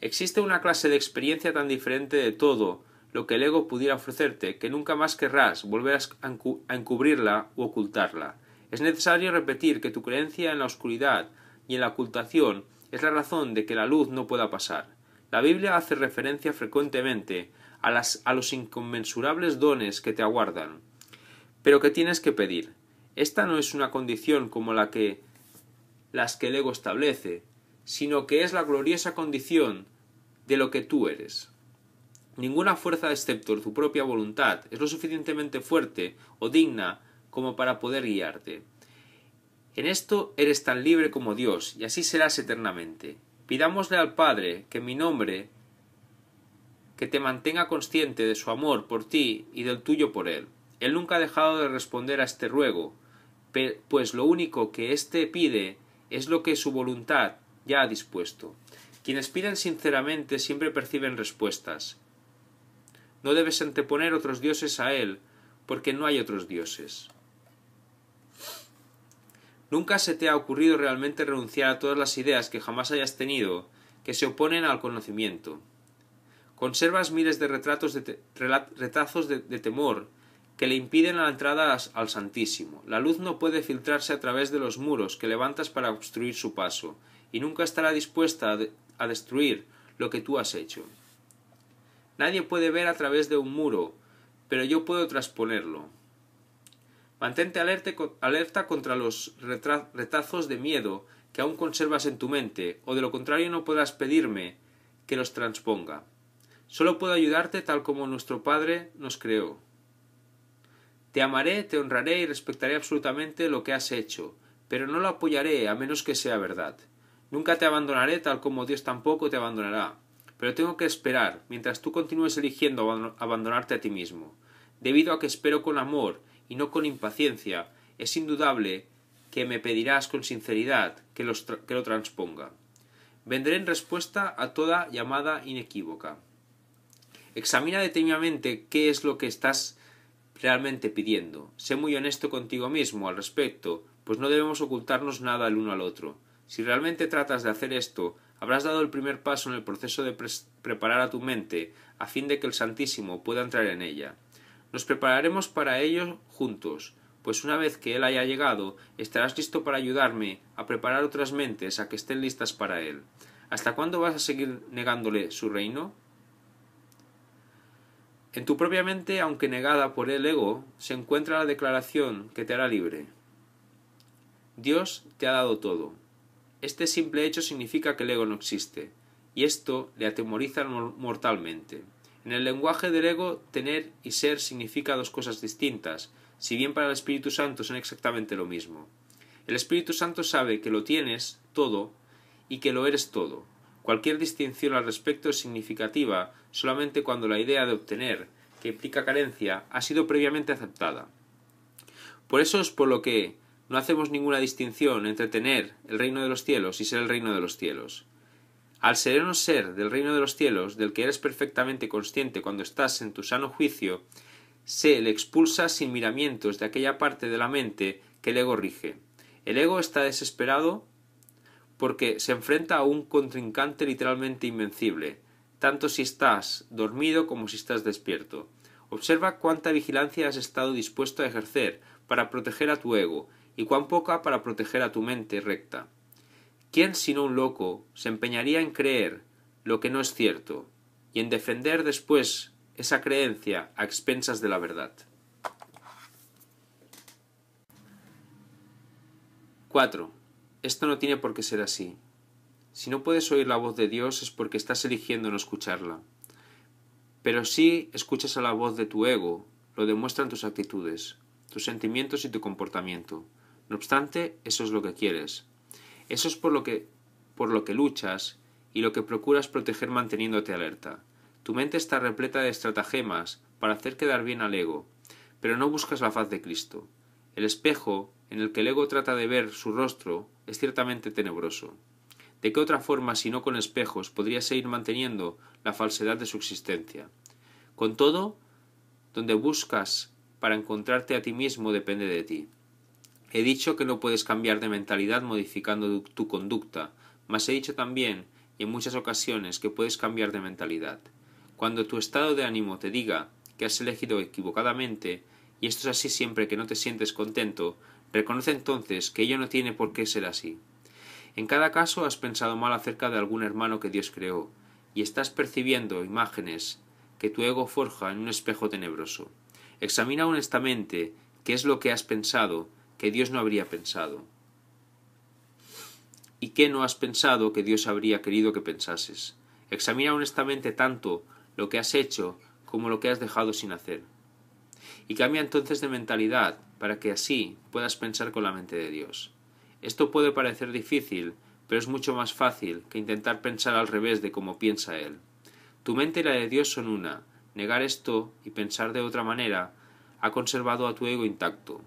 Existe una clase de experiencia tan diferente de todo lo que el ego pudiera ofrecerte que nunca más querrás volver a encubrirla u ocultarla. Es necesario repetir que tu creencia en la oscuridad y en la ocultación es la razón de que la luz no pueda pasar. La Biblia hace referencia frecuentemente a, a los inconmensurables dones que te aguardan, pero que tienes que pedir. Esta no es una condición como la que las que el ego establece, sino que es la gloriosa condición de lo que tú eres. Ninguna fuerza excepto tu propia voluntad es lo suficientemente fuerte o digna como para poder guiarte. En esto eres tan libre como Dios, y así serás eternamente. Pidámosle al Padre que en mi nombre que te mantenga consciente de su amor por ti y del tuyo por él. Él nunca ha dejado de responder a este ruego, pues lo único que éste pide es lo que su voluntad ya ha dispuesto. Quienes piden sinceramente siempre perciben respuestas. No debes anteponer otros dioses a Él, porque no hay otros dioses. Nunca se te ha ocurrido realmente renunciar a todas las ideas que jamás hayas tenido, que se oponen al conocimiento. Conservas miles de retratos de retazos de temor que le impiden la entrada al Santísimo. La luz no puede filtrarse a través de los muros que levantas para obstruir su paso, y nunca estará dispuesta a, destruir lo que tú has hecho. Nadie puede ver a través de un muro, pero yo puedo trasponerlo. Mantente alerta, alerta contra los retazos de miedo que aún conservas en tu mente, o de lo contrario no podrás pedirme que los transponga. Solo puedo ayudarte tal como nuestro Padre nos creó. Te amaré, te honraré y respetaré absolutamente lo que has hecho, pero no lo apoyaré a menos que sea verdad. Nunca te abandonaré tal como Dios tampoco te abandonará. Pero tengo que esperar, mientras tú continúes eligiendo abandonarte a ti mismo. Debido a que espero con amor y no con impaciencia, es indudable que me pedirás con sinceridad que, lo transponga. Vendré en respuesta a toda llamada inequívoca. Examina detenidamente qué es lo que estás realmente pidiendo. Sé muy honesto contigo mismo al respecto, pues no debemos ocultarnos nada el uno al otro. Si realmente tratas de hacer esto, habrás dado el primer paso en el proceso de preparar a tu mente a fin de que el Santísimo pueda entrar en ella. Nos prepararemos para ello juntos, pues una vez que Él haya llegado, estarás listo para ayudarme a preparar otras mentes a que estén listas para Él. ¿Hasta cuándo vas a seguir negándole su reino? En tu propia mente, aunque negada por el ego, se encuentra la declaración que te hará libre. Dios te ha dado todo. Este simple hecho significa que el ego no existe, y esto le atemoriza mortalmente. En el lenguaje del ego, tener y ser significa dos cosas distintas, si bien para el Espíritu Santo son exactamente lo mismo. El Espíritu Santo sabe que lo tienes todo y que lo eres todo, Cualquier distinción al respecto es significativa solamente cuando la idea de obtener, que implica carencia, ha sido previamente aceptada. Por eso es por lo que no hacemos ninguna distinción entre tener el reino de los cielos y ser el reino de los cielos. Al sereno ser del reino de los cielos, del que eres perfectamente consciente cuando estás en tu sano juicio, se le expulsa sin miramientos de aquella parte de la mente que el ego rige. El ego está desesperado porque se enfrenta a un contrincante literalmente invencible, tanto si estás dormido como si estás despierto. Observa cuánta vigilancia has estado dispuesto a ejercer para proteger a tu ego y cuán poca para proteger a tu mente recta. ¿Quién sino un loco se empeñaría en creer lo que no es cierto y en defender después esa creencia a expensas de la verdad? 4. Esto no tiene por qué ser así. Si no puedes oír la voz de Dios es porque estás eligiendo no escucharla. Pero si escuchas a la voz de tu ego, lo demuestran tus actitudes, tus sentimientos y tu comportamiento. No obstante, eso es lo que quieres. Eso es por lo que, por lo que luchas y lo que procuras proteger manteniéndote alerta. Tu mente está repleta de estratagemas para hacer quedar bien al ego, pero no buscas la faz de Cristo. El espejo en el que el ego trata de ver su rostro es ciertamente tenebroso. ¿De qué otra forma, si no con espejos, podría seguir manteniendo la falsedad de su existencia? Con todo, donde buscas para encontrarte a ti mismo depende de ti. He dicho que no puedes cambiar de mentalidad modificando tu conducta, mas he dicho también, y en muchas ocasiones, que puedes cambiar de mentalidad. Cuando tu estado de ánimo te diga que has elegido equivocadamente, y esto es así siempre que no te sientes contento, reconoce entonces que ello no tiene por qué ser así. En cada caso has pensado mal acerca de algún hermano que Dios creó, y estás percibiendo imágenes que tu ego forja en un espejo tenebroso. Examina honestamente qué es lo que has pensado que Dios no habría pensado. ¿Y qué no has pensado que Dios habría querido que pensases? Examina honestamente tanto lo que has hecho como lo que has dejado sin hacer y cambia entonces de mentalidad para que así puedas pensar con la mente de Dios. Esto puede parecer difícil, pero es mucho más fácil que intentar pensar al revés de cómo piensa Él. Tu mente y la de Dios son una. Negar esto y pensar de otra manera ha conservado a tu ego intacto,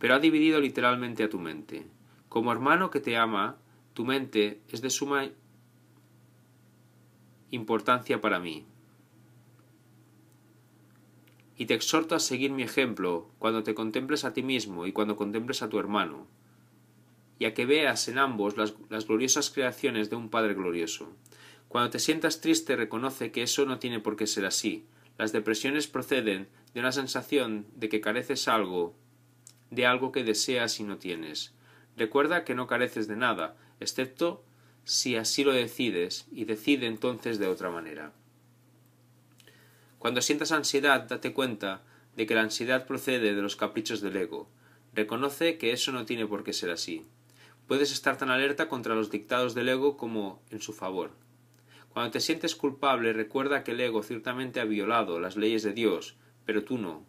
pero ha dividido literalmente a tu mente. Como hermano que te ama, tu mente es de suma importancia para mí y te exhorto a seguir mi ejemplo cuando te contemples a ti mismo y cuando contemples a tu hermano, y a que veas en ambos las, las gloriosas creaciones de un Padre glorioso. Cuando te sientas triste reconoce que eso no tiene por qué ser así. Las depresiones proceden de una sensación de que careces algo, de algo que deseas y no tienes. Recuerda que no careces de nada, excepto si así lo decides, y decide entonces de otra manera. Cuando sientas ansiedad, date cuenta de que la ansiedad procede de los caprichos del ego. Reconoce que eso no tiene por qué ser así. Puedes estar tan alerta contra los dictados del ego como en su favor. Cuando te sientes culpable, recuerda que el ego ciertamente ha violado las leyes de Dios, pero tú no.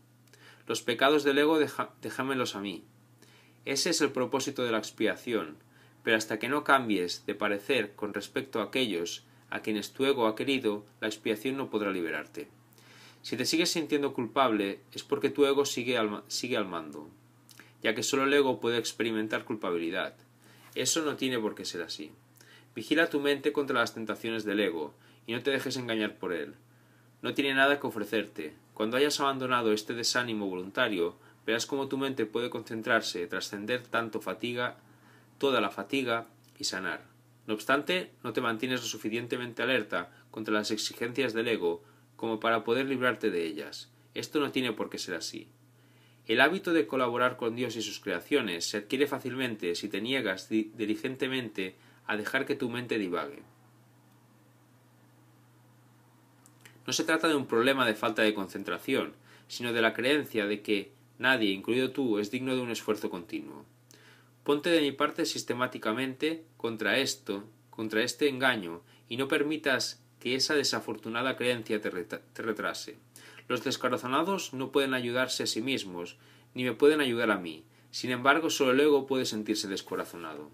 Los pecados del ego déjamelos a mí. Ese es el propósito de la expiación, pero hasta que no cambies de parecer con respecto a aquellos a quienes tu ego ha querido, la expiación no podrá liberarte. Si te sigues sintiendo culpable es porque tu ego sigue al, mando, ya que solo el ego puede experimentar culpabilidad. Eso no tiene por qué ser así. Vigila tu mente contra las tentaciones del ego y no te dejes engañar por él. No tiene nada que ofrecerte. Cuando hayas abandonado este desánimo voluntario, verás cómo tu mente puede concentrarse, trascender tanto fatiga, toda la fatiga y sanar. No obstante, no te mantienes lo suficientemente alerta contra las exigencias del ego como para poder librarte de ellas. Esto no tiene por qué ser así. El hábito de colaborar con Dios y sus creaciones se adquiere fácilmente si te niegas diligentemente a dejar que tu mente divague. No se trata de un problema de falta de concentración, sino de la creencia de que nadie, incluido tú, es digno de un esfuerzo continuo. Ponte de mi parte sistemáticamente contra esto, contra este engaño, y no permitas que esa desafortunada creencia te, retrase. Los descorazonados no pueden ayudarse a sí mismos, ni me pueden ayudar a mí. Sin embargo, solo luego puede sentirse descorazonado.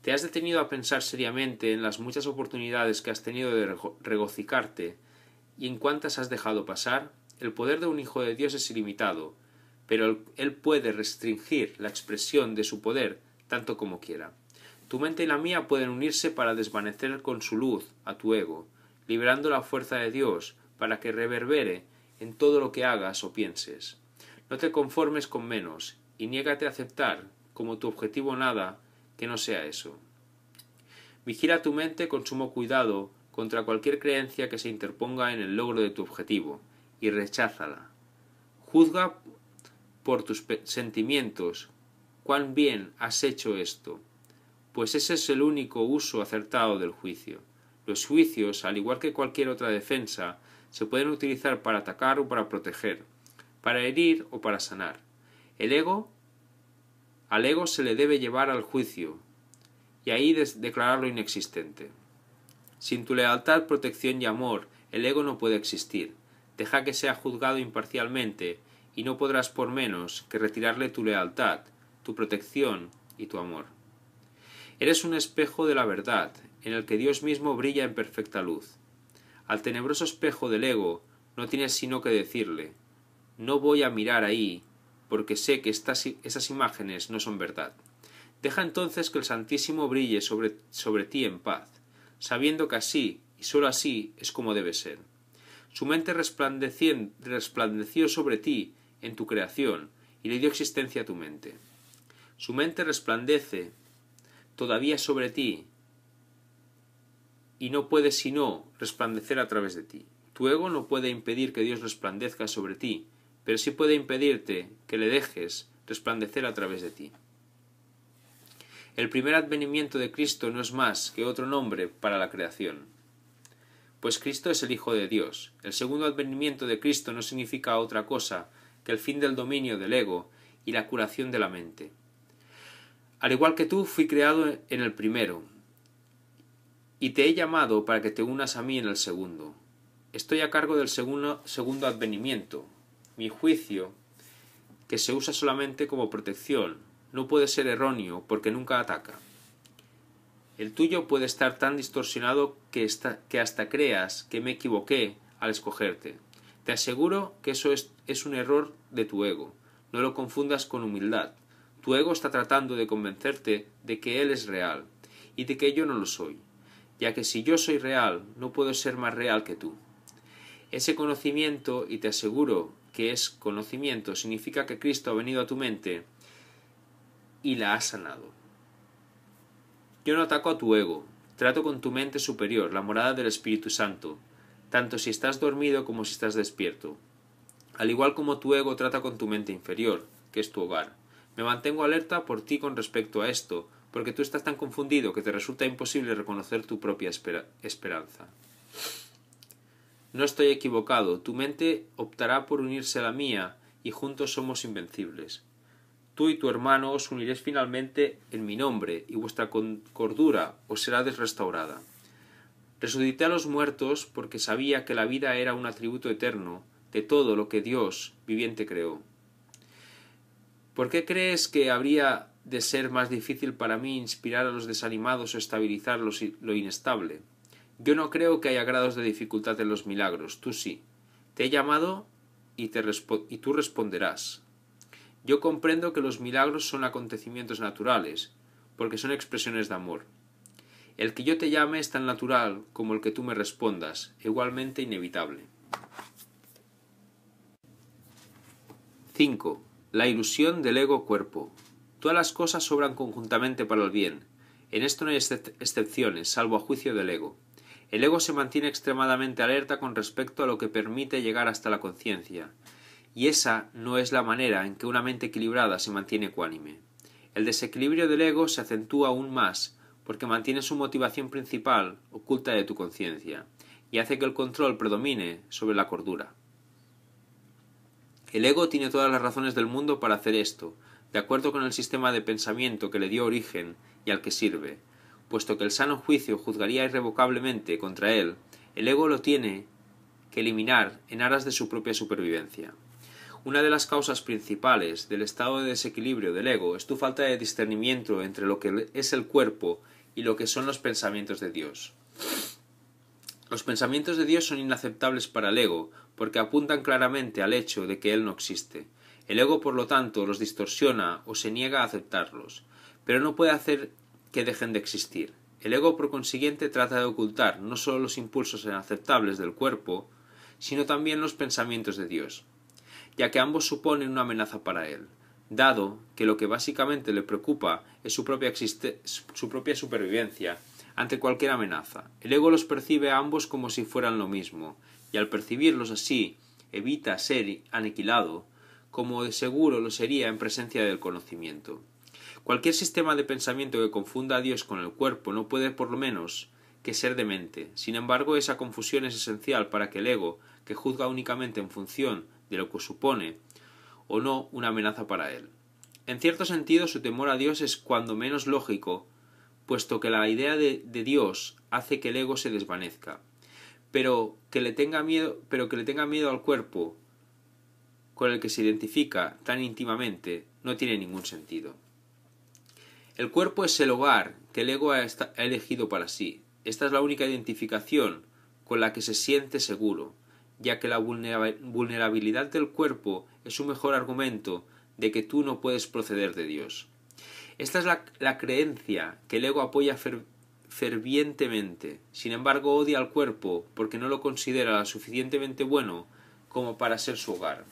¿Te has detenido a pensar seriamente en las muchas oportunidades que has tenido de regocijarte y en cuántas has dejado pasar? El poder de un hijo de Dios es ilimitado, pero él puede restringir la expresión de su poder tanto como quiera. Tu mente y la mía pueden unirse para desvanecer con su luz a tu ego, liberando la fuerza de Dios para que reverbere en todo lo que hagas o pienses. No te conformes con menos y niégate a aceptar como tu objetivo nada que no sea eso. Vigila tu mente con sumo cuidado contra cualquier creencia que se interponga en el logro de tu objetivo y recházala. Juzga por tus sentimientos cuán bien has hecho esto pues ese es el único uso acertado del juicio. Los juicios, al igual que cualquier otra defensa, se pueden utilizar para atacar o para proteger, para herir o para sanar. El ego, al ego se le debe llevar al juicio y ahí declararlo inexistente. Sin tu lealtad, protección y amor, el ego no puede existir. Deja que sea juzgado imparcialmente y no podrás por menos que retirarle tu lealtad, tu protección y tu amor. Eres un espejo de la verdad, en el que Dios mismo brilla en perfecta luz. Al tenebroso espejo del ego no tienes sino que decirle, no voy a mirar ahí, porque sé que estas, esas imágenes no son verdad. Deja entonces que el Santísimo brille sobre, sobre ti en paz, sabiendo que así, y sólo así, es como debe ser. Su mente resplandeció sobre ti en tu creación, y le dio existencia a tu mente. Su mente resplandece todavía sobre ti y no puede sino resplandecer a través de ti. Tu ego no puede impedir que Dios resplandezca sobre ti, pero sí puede impedirte que le dejes resplandecer a través de ti. El primer advenimiento de Cristo no es más que otro nombre para la creación, pues Cristo es el Hijo de Dios. El segundo advenimiento de Cristo no significa otra cosa que el fin del dominio del ego y la curación de la mente. Al igual que tú, fui creado en el primero, y te he llamado para que te unas a mí en el segundo. Estoy a cargo del segundo, segundo advenimiento, mi juicio, que se usa solamente como protección, no puede ser erróneo porque nunca ataca. El tuyo puede estar tan distorsionado que, que hasta creas que me equivoqué al escogerte. Te aseguro que eso es un error de tu ego. No lo confundas con humildad. Tu ego está tratando de convencerte de que Él es real y de que yo no lo soy, ya que si yo soy real, no puedo ser más real que tú. Ese conocimiento, y te aseguro que es conocimiento, significa que Cristo ha venido a tu mente y la ha sanado. Yo no ataco a tu ego, trato con tu mente superior, la morada del Espíritu Santo, tanto si estás dormido como si estás despierto, al igual como tu ego trata con tu mente inferior, que es tu hogar. Me mantengo alerta por ti con respecto a esto, porque tú estás tan confundido que te resulta imposible reconocer tu propia esperanza. No estoy equivocado, tu mente optará por unirse a la mía, y juntos somos invencibles. Tú y tu hermano os uniréis finalmente en mi nombre, y vuestra cordura os será desrestaurada. Resucité a los muertos porque sabía que la vida era un atributo eterno de todo lo que Dios viviente creó. ¿Por qué crees que habría de ser más difícil para mí inspirar a los desanimados o estabilizar lo inestable? Yo no creo que haya grados de dificultad en los milagros, tú sí. Te he llamado y, te tú responderás. Yo comprendo que los milagros son acontecimientos naturales, porque son expresiones de amor. El que yo te llame es tan natural como el que tú me respondas, igualmente inevitable. 5. La ilusión del ego cuerpo. Todas las cosas sobran conjuntamente para el bien. En esto no hay excepciones, salvo a juicio del ego. El ego se mantiene extremadamente alerta con respecto a lo que permite llegar hasta la conciencia, y esa no es la manera en que una mente equilibrada se mantiene ecuánime. El desequilibrio del ego se acentúa aún más, porque mantiene su motivación principal oculta de tu conciencia, y hace que el control predomine sobre la cordura. El ego tiene todas las razones del mundo para hacer esto, de acuerdo con el sistema de pensamiento que le dio origen y al que sirve. Puesto que el sano juicio juzgaría irrevocablemente contra él, el ego lo tiene que eliminar en aras de su propia supervivencia. Una de las causas principales del estado de desequilibrio del ego es tu falta de discernimiento entre lo que es el cuerpo y lo que son los pensamientos de Dios. Los pensamientos de Dios son inaceptables para el ego, porque apuntan claramente al hecho de que él no existe. El ego, por lo tanto, los distorsiona o se niega a aceptarlos, pero no puede hacer que dejen de existir. El ego, por consiguiente, trata de ocultar no solo los impulsos inaceptables del cuerpo, sino también los pensamientos de Dios, ya que ambos suponen una amenaza para él, dado que lo que básicamente le preocupa es su propia, su propia supervivencia ante cualquier amenaza. El ego los percibe a ambos como si fueran lo mismo, y al percibirlos así evita ser aniquilado, como de seguro lo sería en presencia del conocimiento. Cualquier sistema de pensamiento que confunda a Dios con el cuerpo no puede por lo menos que ser demente. Sin embargo, esa confusión es esencial para que el ego, que juzga únicamente en función de lo que supone o no una amenaza para él. En cierto sentido, su temor a Dios es cuando menos lógico, puesto que la idea de, de Dios hace que el ego se desvanezca pero que le tenga miedo, pero que le tenga miedo al cuerpo con el que se identifica tan íntimamente, no tiene ningún sentido. El cuerpo es el hogar que el ego ha elegido para sí. Esta es la única identificación con la que se siente seguro, ya que la vulnerabilidad del cuerpo es un mejor argumento de que tú no puedes proceder de Dios. Esta es la, creencia que el ego apoya fervientemente, sin embargo odia al cuerpo porque no lo considera lo suficientemente bueno como para ser su hogar.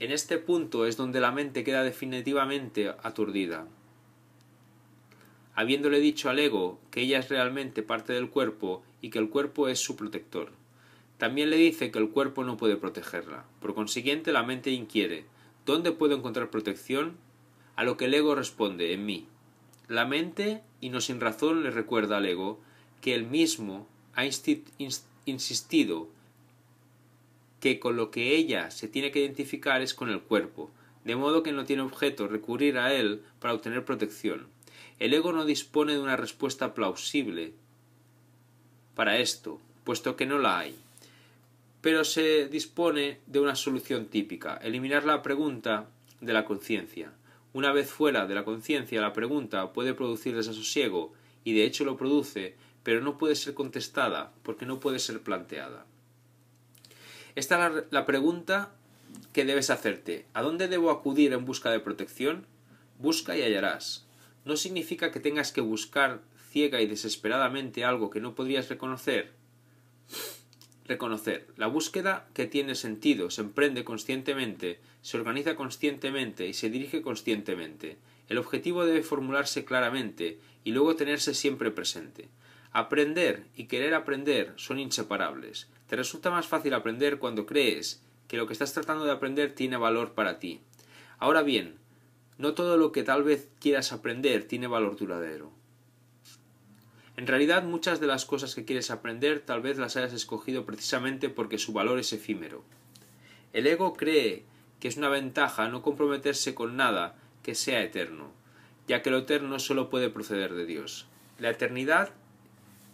En este punto es donde la mente queda definitivamente aturdida. Habiéndole dicho al ego que ella es realmente parte del cuerpo y que el cuerpo es su protector. También le dice que el cuerpo no puede protegerla. Por consiguiente, la mente inquiere ¿Dónde puedo encontrar protección? A lo que el ego responde en mí. La mente, y no sin razón, le recuerda al ego que él mismo ha insistido que con lo que ella se tiene que identificar es con el cuerpo, de modo que no tiene objeto recurrir a él para obtener protección. El ego no dispone de una respuesta plausible para esto, puesto que no la hay. Pero se dispone de una solución típica, eliminar la pregunta de la conciencia. Una vez fuera de la conciencia, la pregunta puede producir desasosiego, y de hecho lo produce, pero no puede ser contestada, porque no puede ser planteada. Esta es la, la pregunta que debes hacerte. ¿A dónde debo acudir en busca de protección? Busca y hallarás. No significa que tengas que buscar ciega y desesperadamente algo que no podrías reconocer. Reconocer. La búsqueda que tiene sentido se emprende conscientemente se organiza conscientemente y se dirige conscientemente. El objetivo debe formularse claramente y luego tenerse siempre presente. Aprender y querer aprender son inseparables. Te resulta más fácil aprender cuando crees que lo que estás tratando de aprender tiene valor para ti. Ahora bien, no todo lo que tal vez quieras aprender tiene valor duradero. En realidad muchas de las cosas que quieres aprender tal vez las hayas escogido precisamente porque su valor es efímero. El ego cree que es una ventaja no comprometerse con nada que sea eterno, ya que lo eterno solo puede proceder de Dios. La eternidad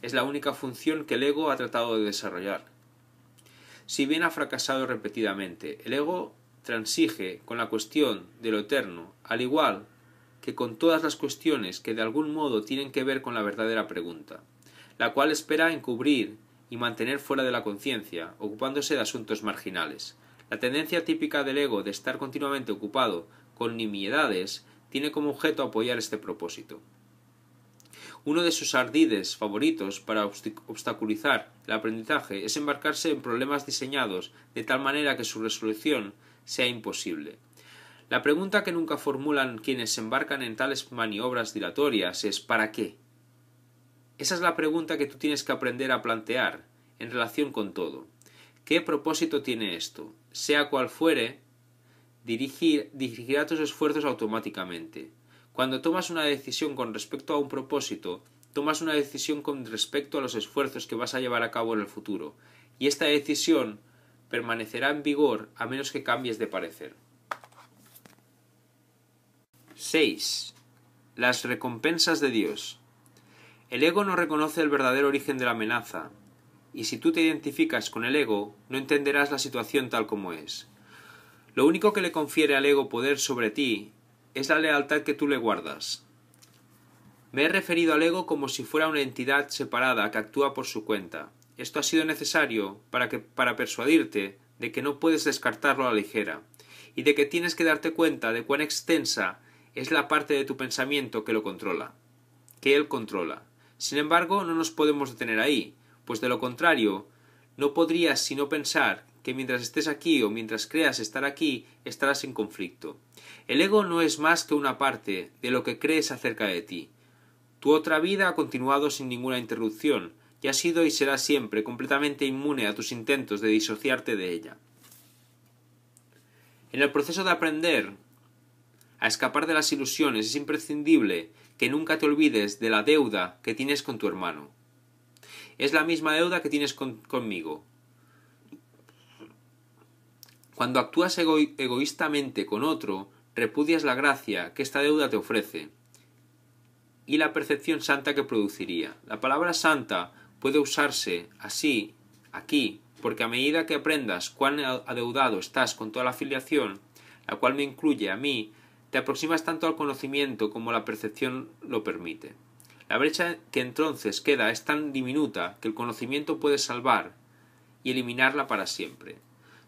es la única función que el ego ha tratado de desarrollar. Si bien ha fracasado repetidamente, el ego transige con la cuestión de lo eterno, al igual que con todas las cuestiones que de algún modo tienen que ver con la verdadera pregunta, la cual espera encubrir y mantener fuera de la conciencia, ocupándose de asuntos marginales. La tendencia típica del ego de estar continuamente ocupado con nimiedades tiene como objeto apoyar este propósito. Uno de sus ardides favoritos para obstaculizar el aprendizaje es embarcarse en problemas diseñados de tal manera que su resolución sea imposible. La pregunta que nunca formulan quienes se embarcan en tales maniobras dilatorias es ¿para qué? Esa es la pregunta que tú tienes que aprender a plantear en relación con todo. ¿Qué propósito tiene esto? Sea cual fuere, dirigir, dirigirá tus esfuerzos automáticamente. Cuando tomas una decisión con respecto a un propósito, tomas una decisión con respecto a los esfuerzos que vas a llevar a cabo en el futuro, y esta decisión permanecerá en vigor a menos que cambies de parecer. 6. Las recompensas de Dios. El ego no reconoce el verdadero origen de la amenaza, y si tú te identificas con el ego, no entenderás la situación tal como es. Lo único que le confiere al ego poder sobre ti es la lealtad que tú le guardas. Me he referido al ego como si fuera una entidad separada que actúa por su cuenta. Esto ha sido necesario para, que, para persuadirte de que no puedes descartarlo a la ligera, y de que tienes que darte cuenta de cuán extensa es la parte de tu pensamiento que lo controla, que él controla. Sin embargo, no nos podemos detener ahí, pues de lo contrario, no podrías sino pensar que mientras estés aquí o mientras creas estar aquí, estarás en conflicto. El ego no es más que una parte de lo que crees acerca de ti. Tu otra vida ha continuado sin ninguna interrupción, y ha sido y será siempre completamente inmune a tus intentos de disociarte de ella. En el proceso de aprender a escapar de las ilusiones es imprescindible que nunca te olvides de la deuda que tienes con tu hermano. Es la misma deuda que tienes conmigo. Cuando actúas egoístamente con otro, repudias la gracia que esta deuda te ofrece y la percepción santa que produciría. La palabra santa puede usarse así, aquí, porque a medida que aprendas cuán adeudado estás con toda la afiliación, la cual me incluye a mí, te aproximas tanto al conocimiento como la percepción lo permite. La brecha que entonces queda es tan diminuta que el conocimiento puede salvar y eliminarla para siempre.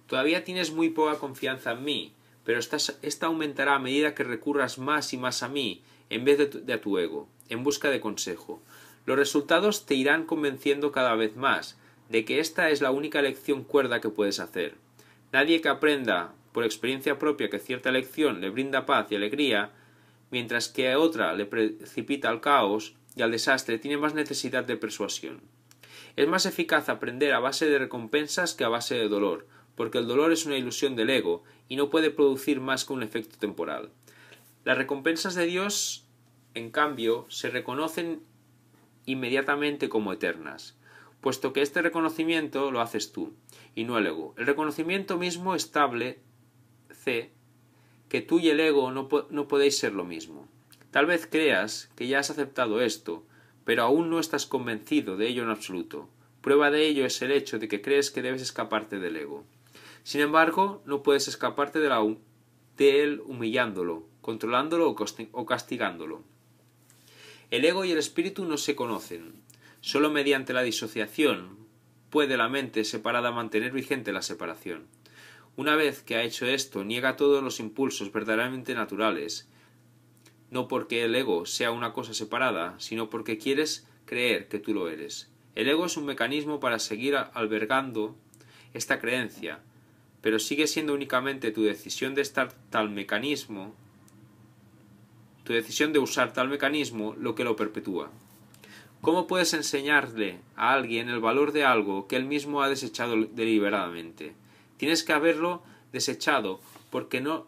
Todavía tienes muy poca confianza en mí, pero esta, aumentará a medida que recurras más y más a mí en vez de, a tu ego, en busca de consejo. Los resultados te irán convenciendo cada vez más de que esta es la única lección cuerda que puedes hacer. Nadie que aprenda por experiencia propia que cierta lección le brinda paz y alegría, mientras que otra le precipita al caos, al desastre tiene más necesidad de persuasión. Es más eficaz aprender a base de recompensas que a base de dolor, porque el dolor es una ilusión del ego y no puede producir más que un efecto temporal. Las recompensas de Dios, en cambio, se reconocen inmediatamente como eternas, puesto que este reconocimiento lo haces tú, y no el ego. El reconocimiento mismo estable, C, que tú y el ego no, no podéis ser lo mismo. Tal vez creas que ya has aceptado esto, pero aún no estás convencido de ello en absoluto. Prueba de ello es el hecho de que crees que debes escaparte del ego. Sin embargo, no puedes escaparte de, de él humillándolo, controlándolo o castigándolo. El ego y el espíritu no se conocen. Solo mediante la disociación puede la mente separada mantener vigente la separación. Una vez que ha hecho esto, niega todos los impulsos verdaderamente naturales no porque el ego sea una cosa separada, sino porque quieres creer que tú lo eres. El ego es un mecanismo para seguir albergando esta creencia, pero sigue siendo únicamente tu decisión de estar tal mecanismo, tu decisión de usar tal mecanismo lo que lo perpetúa. ¿Cómo puedes enseñarle a alguien el valor de algo que él mismo ha desechado deliberadamente? Tienes que haberlo desechado porque no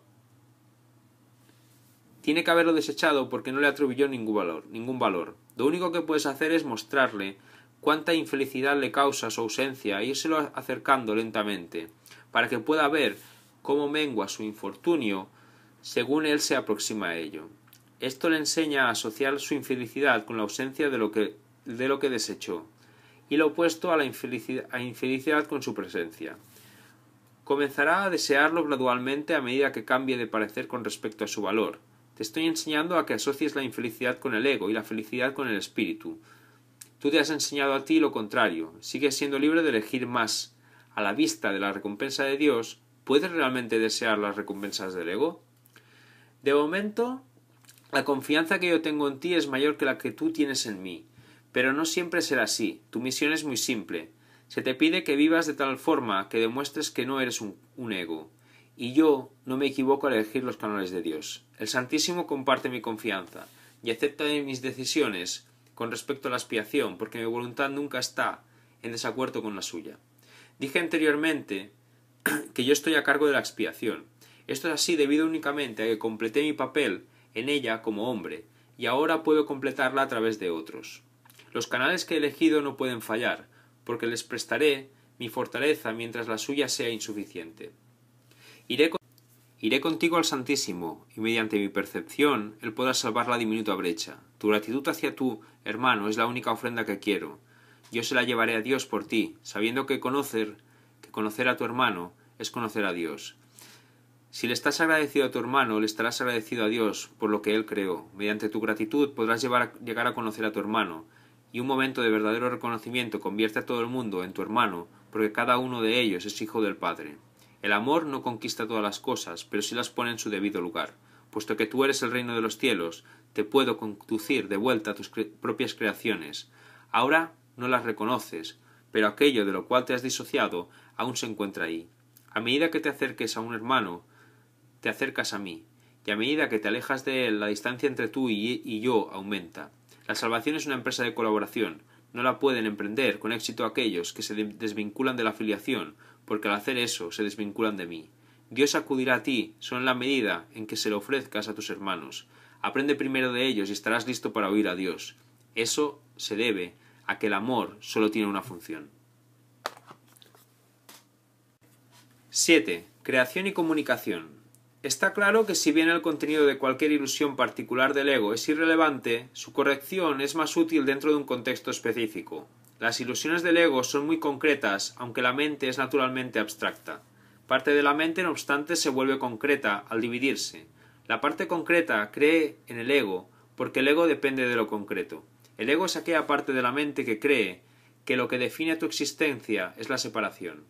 tiene que haberlo desechado porque no le atribuyó ningún valor, ningún valor. Lo único que puedes hacer es mostrarle cuánta infelicidad le causa su ausencia e írselo acercando lentamente, para que pueda ver cómo mengua su infortunio según él se aproxima a ello. Esto le enseña a asociar su infelicidad con la ausencia de lo que, desechó, y lo opuesto a la a infelicidad con su presencia. Comenzará a desearlo gradualmente a medida que cambie de parecer con respecto a su valor, te estoy enseñando a que asocies la infelicidad con el ego y la felicidad con el espíritu. Tú te has enseñado a ti lo contrario. Sigues siendo libre de elegir más. A la vista de la recompensa de Dios, ¿puedes realmente desear las recompensas del ego? De momento, la confianza que yo tengo en ti es mayor que la que tú tienes en mí. Pero no siempre será así. Tu misión es muy simple. Se te pide que vivas de tal forma que demuestres que no eres un, un ego y yo no me equivoco al elegir los canales de Dios. El Santísimo comparte mi confianza y acepta mis decisiones con respecto a la expiación, porque mi voluntad nunca está en desacuerdo con la suya. Dije anteriormente que yo estoy a cargo de la expiación. Esto es así debido únicamente a que completé mi papel en ella como hombre, y ahora puedo completarla a través de otros. Los canales que he elegido no pueden fallar, porque les prestaré mi fortaleza mientras la suya sea insuficiente. Iré, contigo al Santísimo, y mediante mi percepción Él podrá salvar la diminuta brecha. Tu gratitud hacia tu hermano es la única ofrenda que quiero. Yo se la llevaré a Dios por ti, sabiendo que conocer, que conocer a tu hermano es conocer a Dios. Si le estás agradecido a tu hermano, le estarás agradecido a Dios por lo que Él creó. Mediante tu gratitud podrás llegar a conocer a tu hermano, y un momento de verdadero reconocimiento convierte a todo el mundo en tu hermano, porque cada uno de ellos es hijo del Padre. El amor no conquista todas las cosas, pero sí las pone en su debido lugar. Puesto que tú eres el reino de los cielos, te puedo conducir de vuelta a tus propias creaciones. Ahora no las reconoces, pero aquello de lo cual te has disociado aún se encuentra ahí. A medida que te acerques a un hermano, te acercas a mí, y a medida que te alejas de él, la distancia entre tú y, y yo aumenta. La salvación es una empresa de colaboración, no la pueden emprender con éxito aquellos que se desvinculan de la afiliación, porque al hacer eso se desvinculan de mí. Dios acudirá a ti, solo en la medida en que se lo ofrezcas a tus hermanos. Aprende primero de ellos y estarás listo para oír a Dios. Eso se debe a que el amor solo tiene una función. 7. Creación y comunicación. Está claro que si bien el contenido de cualquier ilusión particular del ego es irrelevante, su corrección es más útil dentro de un contexto específico. Las ilusiones del ego son muy concretas, aunque la mente es naturalmente abstracta. Parte de la mente, no obstante, se vuelve concreta al dividirse. La parte concreta cree en el ego, porque el ego depende de lo concreto. El ego es aquella parte de la mente que cree que lo que define tu existencia es la separación.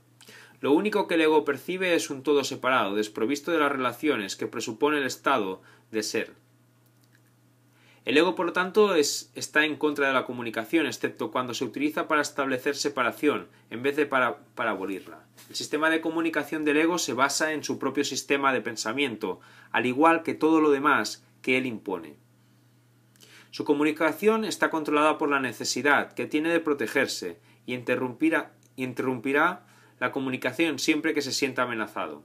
Lo único que el ego percibe es un todo separado, desprovisto de las relaciones que presupone el estado de ser. El ego, por lo tanto, está en contra de la comunicación, excepto cuando se utiliza para establecer separación, en vez de para, abolirla. El sistema de comunicación del ego se basa en su propio sistema de pensamiento, al igual que todo lo demás que él impone. Su comunicación está controlada por la necesidad que tiene de protegerse y interrumpirá la comunicación siempre que se sienta amenazado.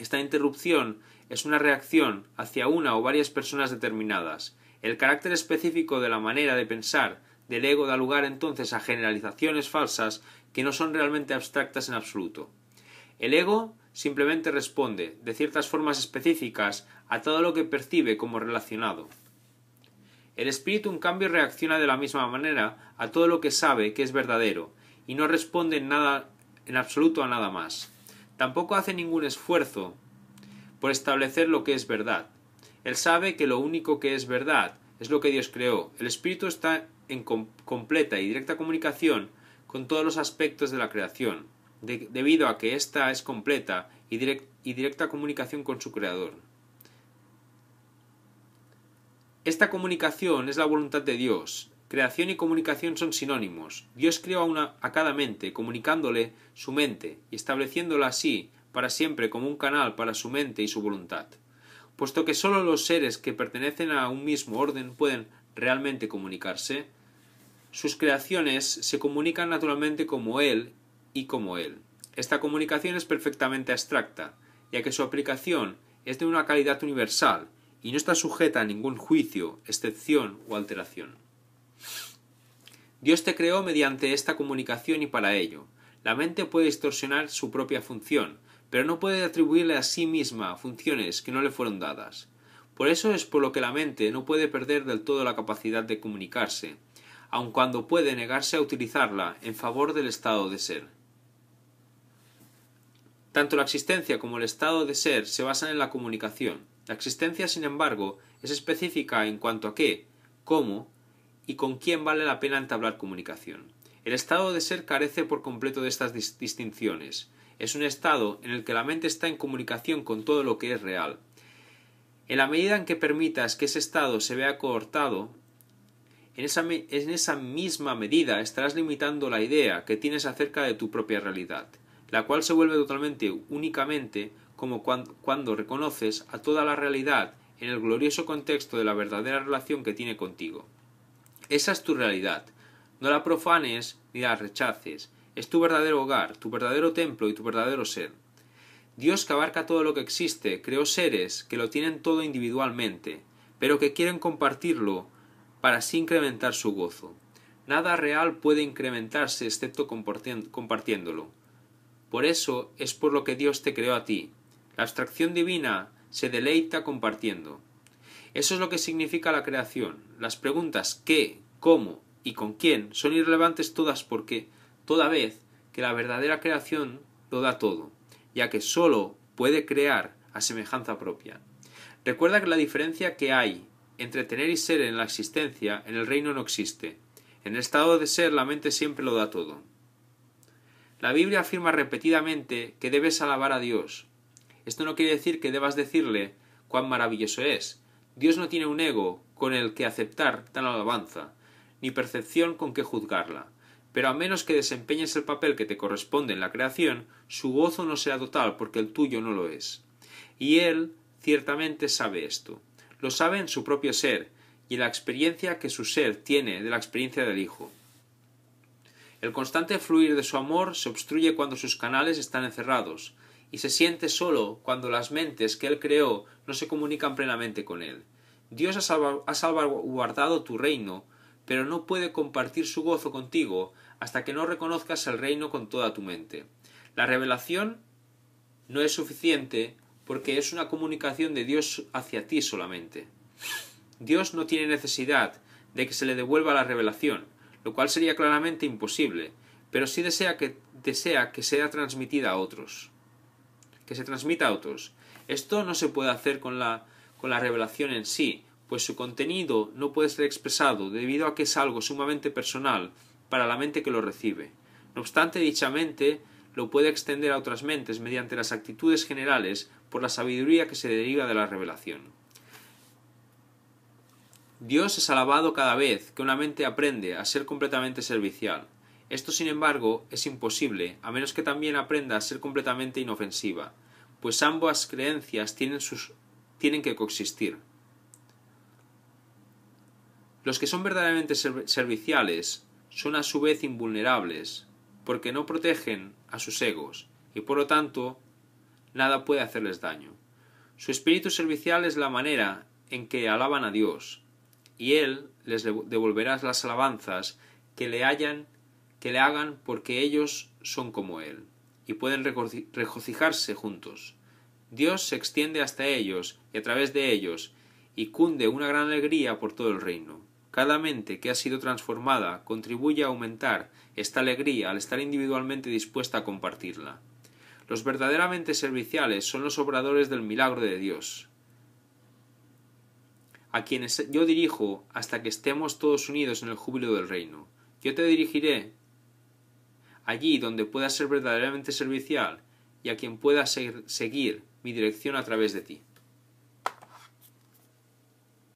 Esta interrupción es una reacción hacia una o varias personas determinadas, el carácter específico de la manera de pensar del ego da lugar entonces a generalizaciones falsas que no son realmente abstractas en absoluto. El ego simplemente responde, de ciertas formas específicas, a todo lo que percibe como relacionado. El espíritu, en cambio, reacciona de la misma manera a todo lo que sabe que es verdadero, y no responde en nada en absoluto a nada más. Tampoco hace ningún esfuerzo por establecer lo que es verdad, él sabe que lo único que es verdad es lo que Dios creó. El espíritu está en completa y directa comunicación con todos los aspectos de la creación, debido a que ésta es completa y, directa comunicación con su creador. Esta comunicación es la voluntad de Dios. Creación y comunicación son sinónimos. Dios creó una, a cada mente, comunicándole su mente y estableciéndola así para siempre como un canal para su mente y su voluntad puesto que solo los seres que pertenecen a un mismo orden pueden realmente comunicarse, sus creaciones se comunican naturalmente como él y como él. Esta comunicación es perfectamente abstracta, ya que su aplicación es de una calidad universal y no está sujeta a ningún juicio, excepción o alteración. Dios te creó mediante esta comunicación y para ello. La mente puede distorsionar su propia función, pero no puede atribuirle a sí misma funciones que no le fueron dadas. Por eso es por lo que la mente no puede perder del todo la capacidad de comunicarse, aun cuando puede negarse a utilizarla en favor del estado de ser. Tanto la existencia como el estado de ser se basan en la comunicación. La existencia, sin embargo, es específica en cuanto a qué, cómo y con quién vale la pena entablar comunicación. El estado de ser carece por completo de estas distinciones es un estado en el que la mente está en comunicación con todo lo que es real. En la medida en que permitas que ese estado se vea cohortado, en esa, misma medida estarás limitando la idea que tienes acerca de tu propia realidad, la cual se vuelve totalmente únicamente como cuando reconoces a toda la realidad en el glorioso contexto de la verdadera relación que tiene contigo. Esa es tu realidad. No la profanes ni la rechaces, es tu verdadero hogar, tu verdadero templo y tu verdadero ser. Dios que abarca todo lo que existe, creó seres que lo tienen todo individualmente, pero que quieren compartirlo para así incrementar su gozo. Nada real puede incrementarse excepto compartiéndolo. Por eso es por lo que Dios te creó a ti. La abstracción divina se deleita compartiendo. Eso es lo que significa la creación. Las preguntas qué, cómo y con quién son irrelevantes todas porque toda vez que la verdadera creación lo da todo, ya que sólo puede crear a semejanza propia. Recuerda que la diferencia que hay entre tener y ser en la existencia en el reino no existe. En el estado de ser la mente siempre lo da todo. La Biblia afirma repetidamente que debes alabar a Dios. Esto no quiere decir que debas decirle cuán maravilloso es. Dios no tiene un ego con el que aceptar tan alabanza, ni percepción con que juzgarla pero a menos que desempeñes el papel que te corresponde en la creación, su gozo no será total porque el tuyo no lo es. Y él ciertamente sabe esto. Lo sabe en su propio ser y en la experiencia que su ser tiene de la experiencia del Hijo. El constante fluir de su amor se obstruye cuando sus canales están encerrados, y se siente solo cuando las mentes que él creó no se comunican plenamente con él. Dios ha, salvaguardado tu reino pero no puede compartir su gozo contigo hasta que no reconozcas el reino con toda tu mente. La revelación no es suficiente porque es una comunicación de Dios hacia ti solamente. Dios no tiene necesidad de que se le devuelva la revelación, lo cual sería claramente imposible, pero sí desea que, sea transmitida a otros. Que se transmita a otros. Esto no se puede hacer con la revelación en sí, pues su contenido no puede ser expresado debido a que es algo sumamente personal para la mente que lo recibe. No obstante, dicha mente lo puede extender a otras mentes mediante las actitudes generales por la sabiduría que se deriva de la revelación. Dios es alabado cada vez que una mente aprende a ser completamente servicial. Esto, sin embargo, es imposible, a menos que también aprenda a ser completamente inofensiva, pues ambas creencias tienen, que coexistir. Los que son verdaderamente serviciales son a su vez invulnerables, porque no protegen a sus egos, y por lo tanto nada puede hacerles daño. Su espíritu servicial es la manera en que alaban a Dios, y Él les devolverá las alabanzas que le, hayan, que le hagan porque ellos son como Él, y pueden regocijarse juntos. Dios se extiende hasta ellos y a través de ellos, y cunde una gran alegría por todo el reino. Cada mente que ha sido transformada contribuye a aumentar esta alegría al estar individualmente dispuesta a compartirla. Los verdaderamente serviciales son los obradores del milagro de Dios, a quienes yo dirijo hasta que estemos todos unidos en el júbilo del reino. Yo te dirigiré allí donde puedas ser verdaderamente servicial y a quien pueda seguir mi dirección a través de ti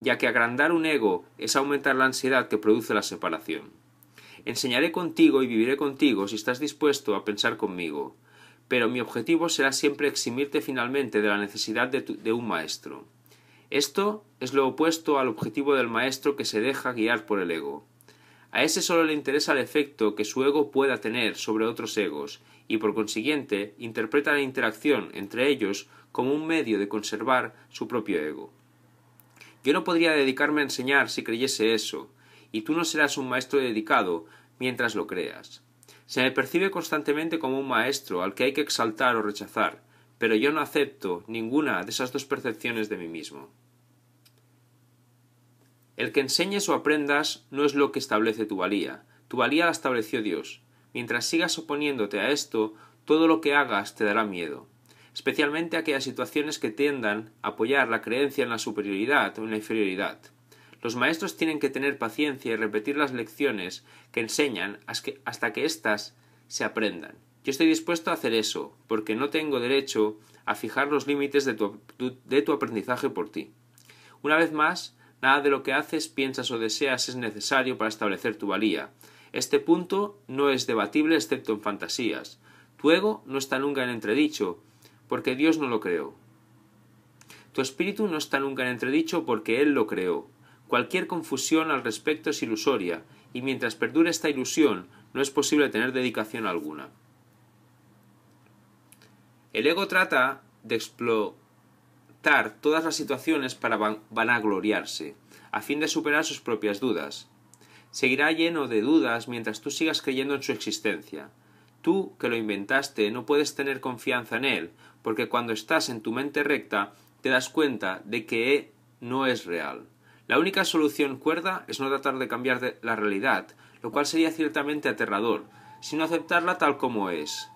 ya que agrandar un ego es aumentar la ansiedad que produce la separación. Enseñaré contigo y viviré contigo si estás dispuesto a pensar conmigo, pero mi objetivo será siempre eximirte finalmente de la necesidad de, un maestro. Esto es lo opuesto al objetivo del maestro que se deja guiar por el ego. A ese solo le interesa el efecto que su ego pueda tener sobre otros egos, y por consiguiente interpreta la interacción entre ellos como un medio de conservar su propio ego. Yo no podría dedicarme a enseñar si creyese eso, y tú no serás un maestro dedicado mientras lo creas. Se me percibe constantemente como un maestro al que hay que exaltar o rechazar, pero yo no acepto ninguna de esas dos percepciones de mí mismo. El que enseñes o aprendas no es lo que establece tu valía, tu valía la estableció Dios. Mientras sigas oponiéndote a esto, todo lo que hagas te dará miedo especialmente aquellas situaciones que tiendan a apoyar la creencia en la superioridad o en la inferioridad. Los maestros tienen que tener paciencia y repetir las lecciones que enseñan hasta que éstas se aprendan. Yo estoy dispuesto a hacer eso, porque no tengo derecho a fijar los límites de tu, de tu aprendizaje por ti. Una vez más, nada de lo que haces, piensas o deseas es necesario para establecer tu valía. Este punto no es debatible excepto en fantasías. Tu ego no está nunca en entredicho, porque Dios no lo creó. Tu espíritu no está nunca en entredicho porque Él lo creó. Cualquier confusión al respecto es ilusoria, y mientras perdure esta ilusión, no es posible tener dedicación alguna. El ego trata de explotar todas las situaciones para vanagloriarse, a fin de superar sus propias dudas. Seguirá lleno de dudas mientras tú sigas creyendo en su existencia. Tú, que lo inventaste, no puedes tener confianza en él, porque cuando estás en tu mente recta te das cuenta de que E no es real. La única solución cuerda es no tratar de cambiar la realidad, lo cual sería ciertamente aterrador, sino aceptarla tal como es.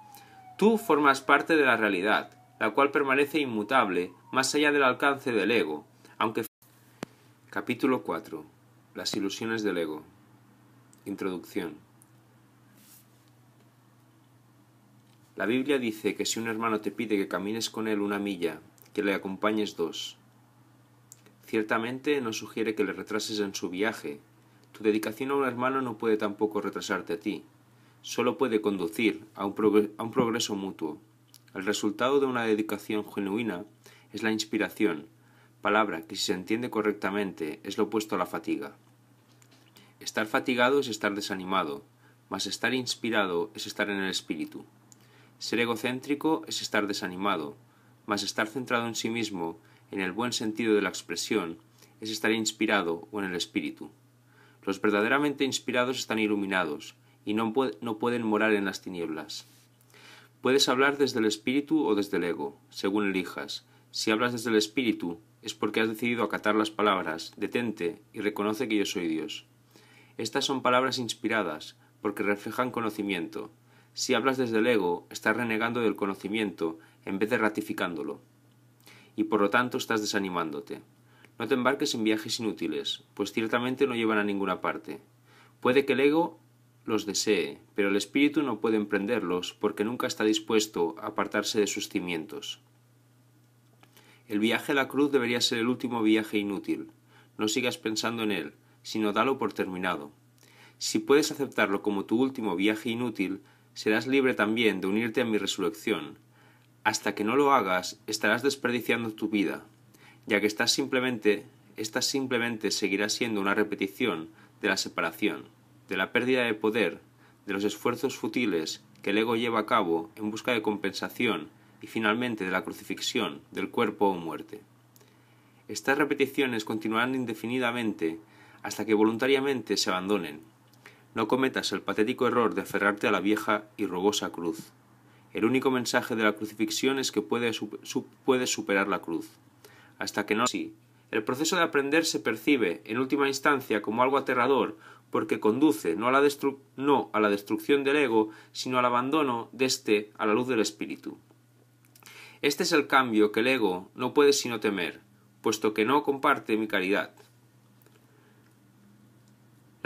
Tú formas parte de la realidad, la cual permanece inmutable, más allá del alcance del ego, aunque... Capítulo 4. Las ilusiones del ego. Introducción. La Biblia dice que si un hermano te pide que camines con él una milla, que le acompañes dos. Ciertamente no sugiere que le retrases en su viaje. Tu dedicación a un hermano no puede tampoco retrasarte a ti. Solo puede conducir a un, progreso mutuo. El resultado de una dedicación genuina es la inspiración, palabra que si se entiende correctamente es lo opuesto a la fatiga. Estar fatigado es estar desanimado, mas estar inspirado es estar en el espíritu. Ser egocéntrico es estar desanimado, mas estar centrado en sí mismo, en el buen sentido de la expresión, es estar inspirado o en el espíritu. Los verdaderamente inspirados están iluminados y no, no pueden morar en las tinieblas. Puedes hablar desde el espíritu o desde el ego, según elijas. Si hablas desde el espíritu, es porque has decidido acatar las palabras, detente y reconoce que yo soy Dios. Estas son palabras inspiradas, porque reflejan conocimiento, si hablas desde el ego, estás renegando del conocimiento en vez de ratificándolo, y por lo tanto estás desanimándote. No te embarques en viajes inútiles, pues ciertamente no llevan a ninguna parte. Puede que el ego los desee, pero el espíritu no puede emprenderlos porque nunca está dispuesto a apartarse de sus cimientos. El viaje a la cruz debería ser el último viaje inútil. No sigas pensando en él, sino dalo por terminado. Si puedes aceptarlo como tu último viaje inútil, serás libre también de unirte a mi resurrección. Hasta que no lo hagas, estarás desperdiciando tu vida, ya que estás simplemente, esta simplemente seguirá siendo una repetición de la separación, de la pérdida de poder, de los esfuerzos futiles que el ego lleva a cabo en busca de compensación y finalmente de la crucifixión del cuerpo o muerte. Estas repeticiones continuarán indefinidamente hasta que voluntariamente se abandonen no cometas el patético error de aferrarte a la vieja y rogosa cruz. El único mensaje de la crucifixión es que puedes, superar la cruz. Hasta que no así, el proceso de aprender se percibe, en última instancia, como algo aterrador, porque conduce no a la, no a la destrucción del ego, sino al abandono de éste a la luz del espíritu. Este es el cambio que el ego no puede sino temer, puesto que no comparte mi caridad.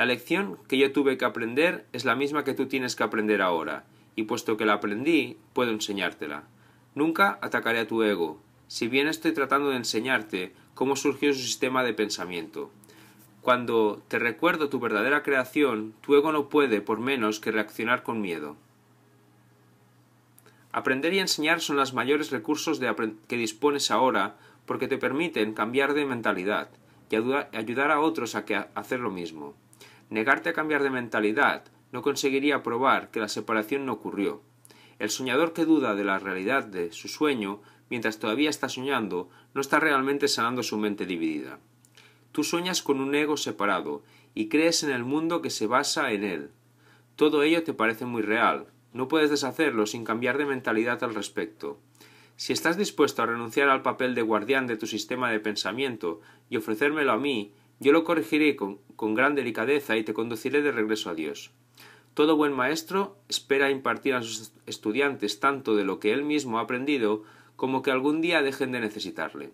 La lección que yo tuve que aprender es la misma que tú tienes que aprender ahora, y puesto que la aprendí, puedo enseñártela. Nunca atacaré a tu ego, si bien estoy tratando de enseñarte cómo surgió su sistema de pensamiento. Cuando te recuerdo tu verdadera creación, tu ego no puede por menos que reaccionar con miedo. Aprender y enseñar son los mayores recursos que dispones ahora porque te permiten cambiar de mentalidad y ayudar a otros a hacer lo mismo. Negarte a cambiar de mentalidad no conseguiría probar que la separación no ocurrió. El soñador que duda de la realidad de su sueño, mientras todavía está soñando, no está realmente sanando su mente dividida. Tú sueñas con un ego separado y crees en el mundo que se basa en él. Todo ello te parece muy real. No puedes deshacerlo sin cambiar de mentalidad al respecto. Si estás dispuesto a renunciar al papel de guardián de tu sistema de pensamiento y ofrecérmelo a mí, yo lo corregiré con, gran delicadeza y te conduciré de regreso a Dios. Todo buen maestro espera impartir a sus estudiantes tanto de lo que él mismo ha aprendido como que algún día dejen de necesitarle.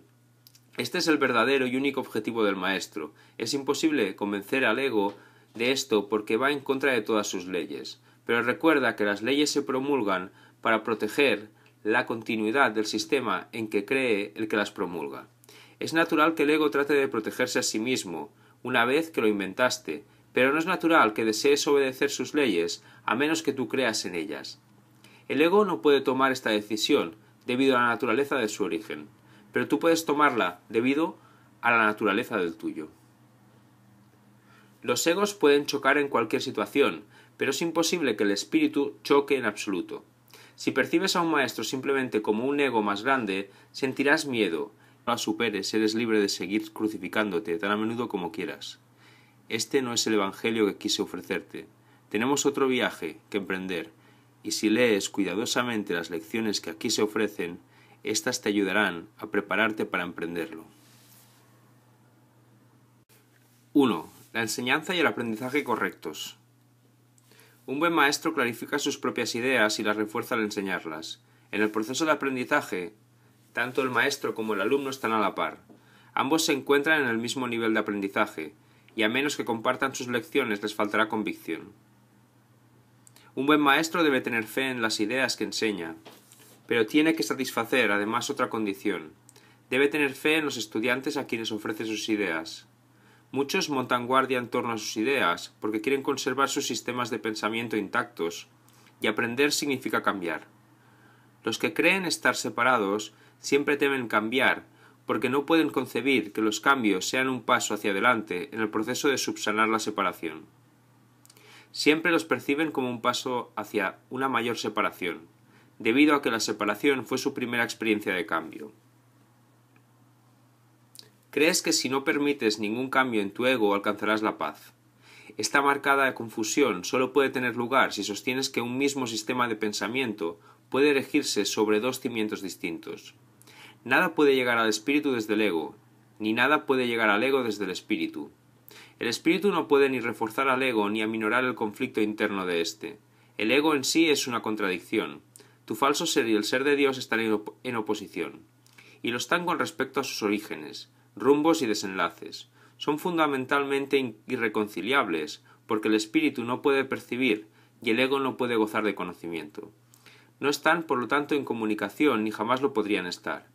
Este es el verdadero y único objetivo del maestro. Es imposible convencer al ego de esto porque va en contra de todas sus leyes. Pero recuerda que las leyes se promulgan para proteger la continuidad del sistema en que cree el que las promulga. Es natural que el ego trate de protegerse a sí mismo, una vez que lo inventaste, pero no es natural que desees obedecer sus leyes, a menos que tú creas en ellas. El ego no puede tomar esta decisión, debido a la naturaleza de su origen, pero tú puedes tomarla debido a la naturaleza del tuyo. Los egos pueden chocar en cualquier situación, pero es imposible que el espíritu choque en absoluto. Si percibes a un maestro simplemente como un ego más grande, sentirás miedo, la superes, eres libre de seguir crucificándote tan a menudo como quieras. Este no es el Evangelio que quise ofrecerte. Tenemos otro viaje que emprender, y si lees cuidadosamente las lecciones que aquí se ofrecen, éstas te ayudarán a prepararte para emprenderlo. 1. La enseñanza y el aprendizaje correctos. Un buen maestro clarifica sus propias ideas y las refuerza al enseñarlas. En el proceso de aprendizaje, tanto el maestro como el alumno están a la par. Ambos se encuentran en el mismo nivel de aprendizaje, y a menos que compartan sus lecciones les faltará convicción. Un buen maestro debe tener fe en las ideas que enseña, pero tiene que satisfacer además otra condición. Debe tener fe en los estudiantes a quienes ofrece sus ideas. Muchos montan guardia en torno a sus ideas, porque quieren conservar sus sistemas de pensamiento intactos, y aprender significa cambiar. Los que creen estar separados siempre temen cambiar, porque no pueden concebir que los cambios sean un paso hacia adelante en el proceso de subsanar la separación. Siempre los perciben como un paso hacia una mayor separación, debido a que la separación fue su primera experiencia de cambio. Crees que si no permites ningún cambio en tu ego alcanzarás la paz. Esta marcada confusión solo puede tener lugar si sostienes que un mismo sistema de pensamiento puede erigirse sobre dos cimientos distintos. Nada puede llegar al espíritu desde el ego, ni nada puede llegar al ego desde el espíritu. El espíritu no puede ni reforzar al ego ni aminorar el conflicto interno de éste. El ego en sí es una contradicción. Tu falso ser y el ser de Dios están en, oposición. Y lo están con respecto a sus orígenes, rumbos y desenlaces. Son fundamentalmente irreconciliables, porque el espíritu no puede percibir y el ego no puede gozar de conocimiento. No están, por lo tanto, en comunicación ni jamás lo podrían estar.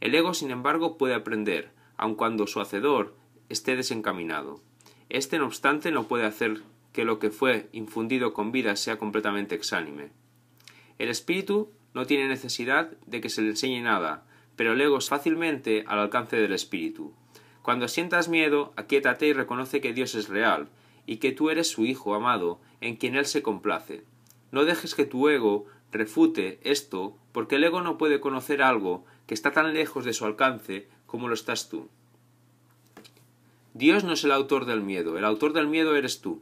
El ego, sin embargo, puede aprender, aun cuando su hacedor esté desencaminado. Este, no obstante, no puede hacer que lo que fue infundido con vida sea completamente exánime. El espíritu no tiene necesidad de que se le enseñe nada, pero el ego es fácilmente al alcance del espíritu. Cuando sientas miedo, aquietate y reconoce que Dios es real, y que tú eres su Hijo amado, en quien Él se complace. No dejes que tu ego refute esto, porque el ego no puede conocer algo que está tan lejos de su alcance como lo estás tú. Dios no es el autor del miedo, el autor del miedo eres tú.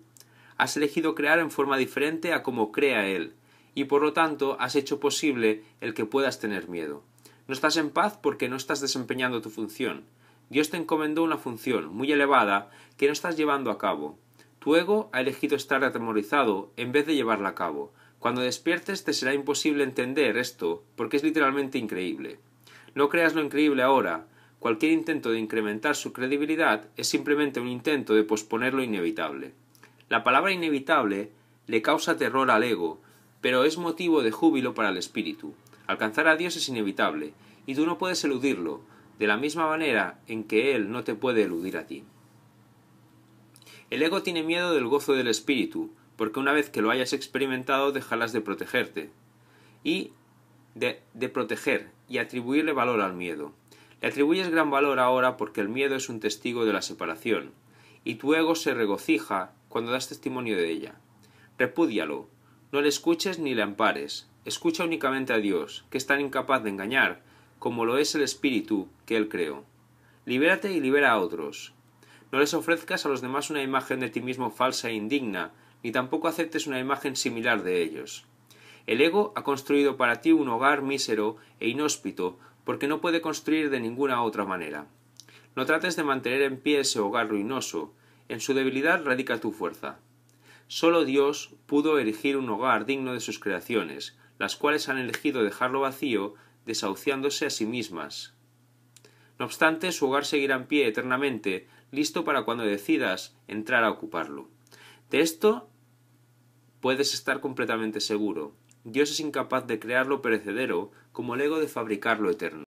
Has elegido crear en forma diferente a como crea Él, y por lo tanto has hecho posible el que puedas tener miedo. No estás en paz porque no estás desempeñando tu función. Dios te encomendó una función muy elevada que no estás llevando a cabo. Tu ego ha elegido estar atemorizado en vez de llevarla a cabo. Cuando despiertes te será imposible entender esto porque es literalmente increíble. No creas lo increíble ahora. Cualquier intento de incrementar su credibilidad es simplemente un intento de posponer lo inevitable. La palabra inevitable le causa terror al ego, pero es motivo de júbilo para el espíritu. Alcanzar a Dios es inevitable, y tú no puedes eludirlo, de la misma manera en que Él no te puede eludir a ti. El ego tiene miedo del gozo del espíritu, porque una vez que lo hayas experimentado dejarás de protegerte. Y de, de proteger, y atribuirle valor al miedo. Le atribuyes gran valor ahora porque el miedo es un testigo de la separación, y tu ego se regocija cuando das testimonio de ella. Repúdialo, no le escuches ni le ampares, escucha únicamente a Dios, que es tan incapaz de engañar, como lo es el espíritu que Él creó. Libérate y libera a otros. No les ofrezcas a los demás una imagen de ti mismo falsa e indigna, ni tampoco aceptes una imagen similar de ellos. El ego ha construido para ti un hogar mísero e inhóspito, porque no puede construir de ninguna otra manera. No trates de mantener en pie ese hogar ruinoso, en su debilidad radica tu fuerza. Solo Dios pudo erigir un hogar digno de sus creaciones, las cuales han elegido dejarlo vacío, desahuciándose a sí mismas. No obstante, su hogar seguirá en pie eternamente, listo para cuando decidas entrar a ocuparlo. De esto puedes estar completamente seguro. Dios es incapaz de crear lo perecedero como el ego de fabricar lo eterno.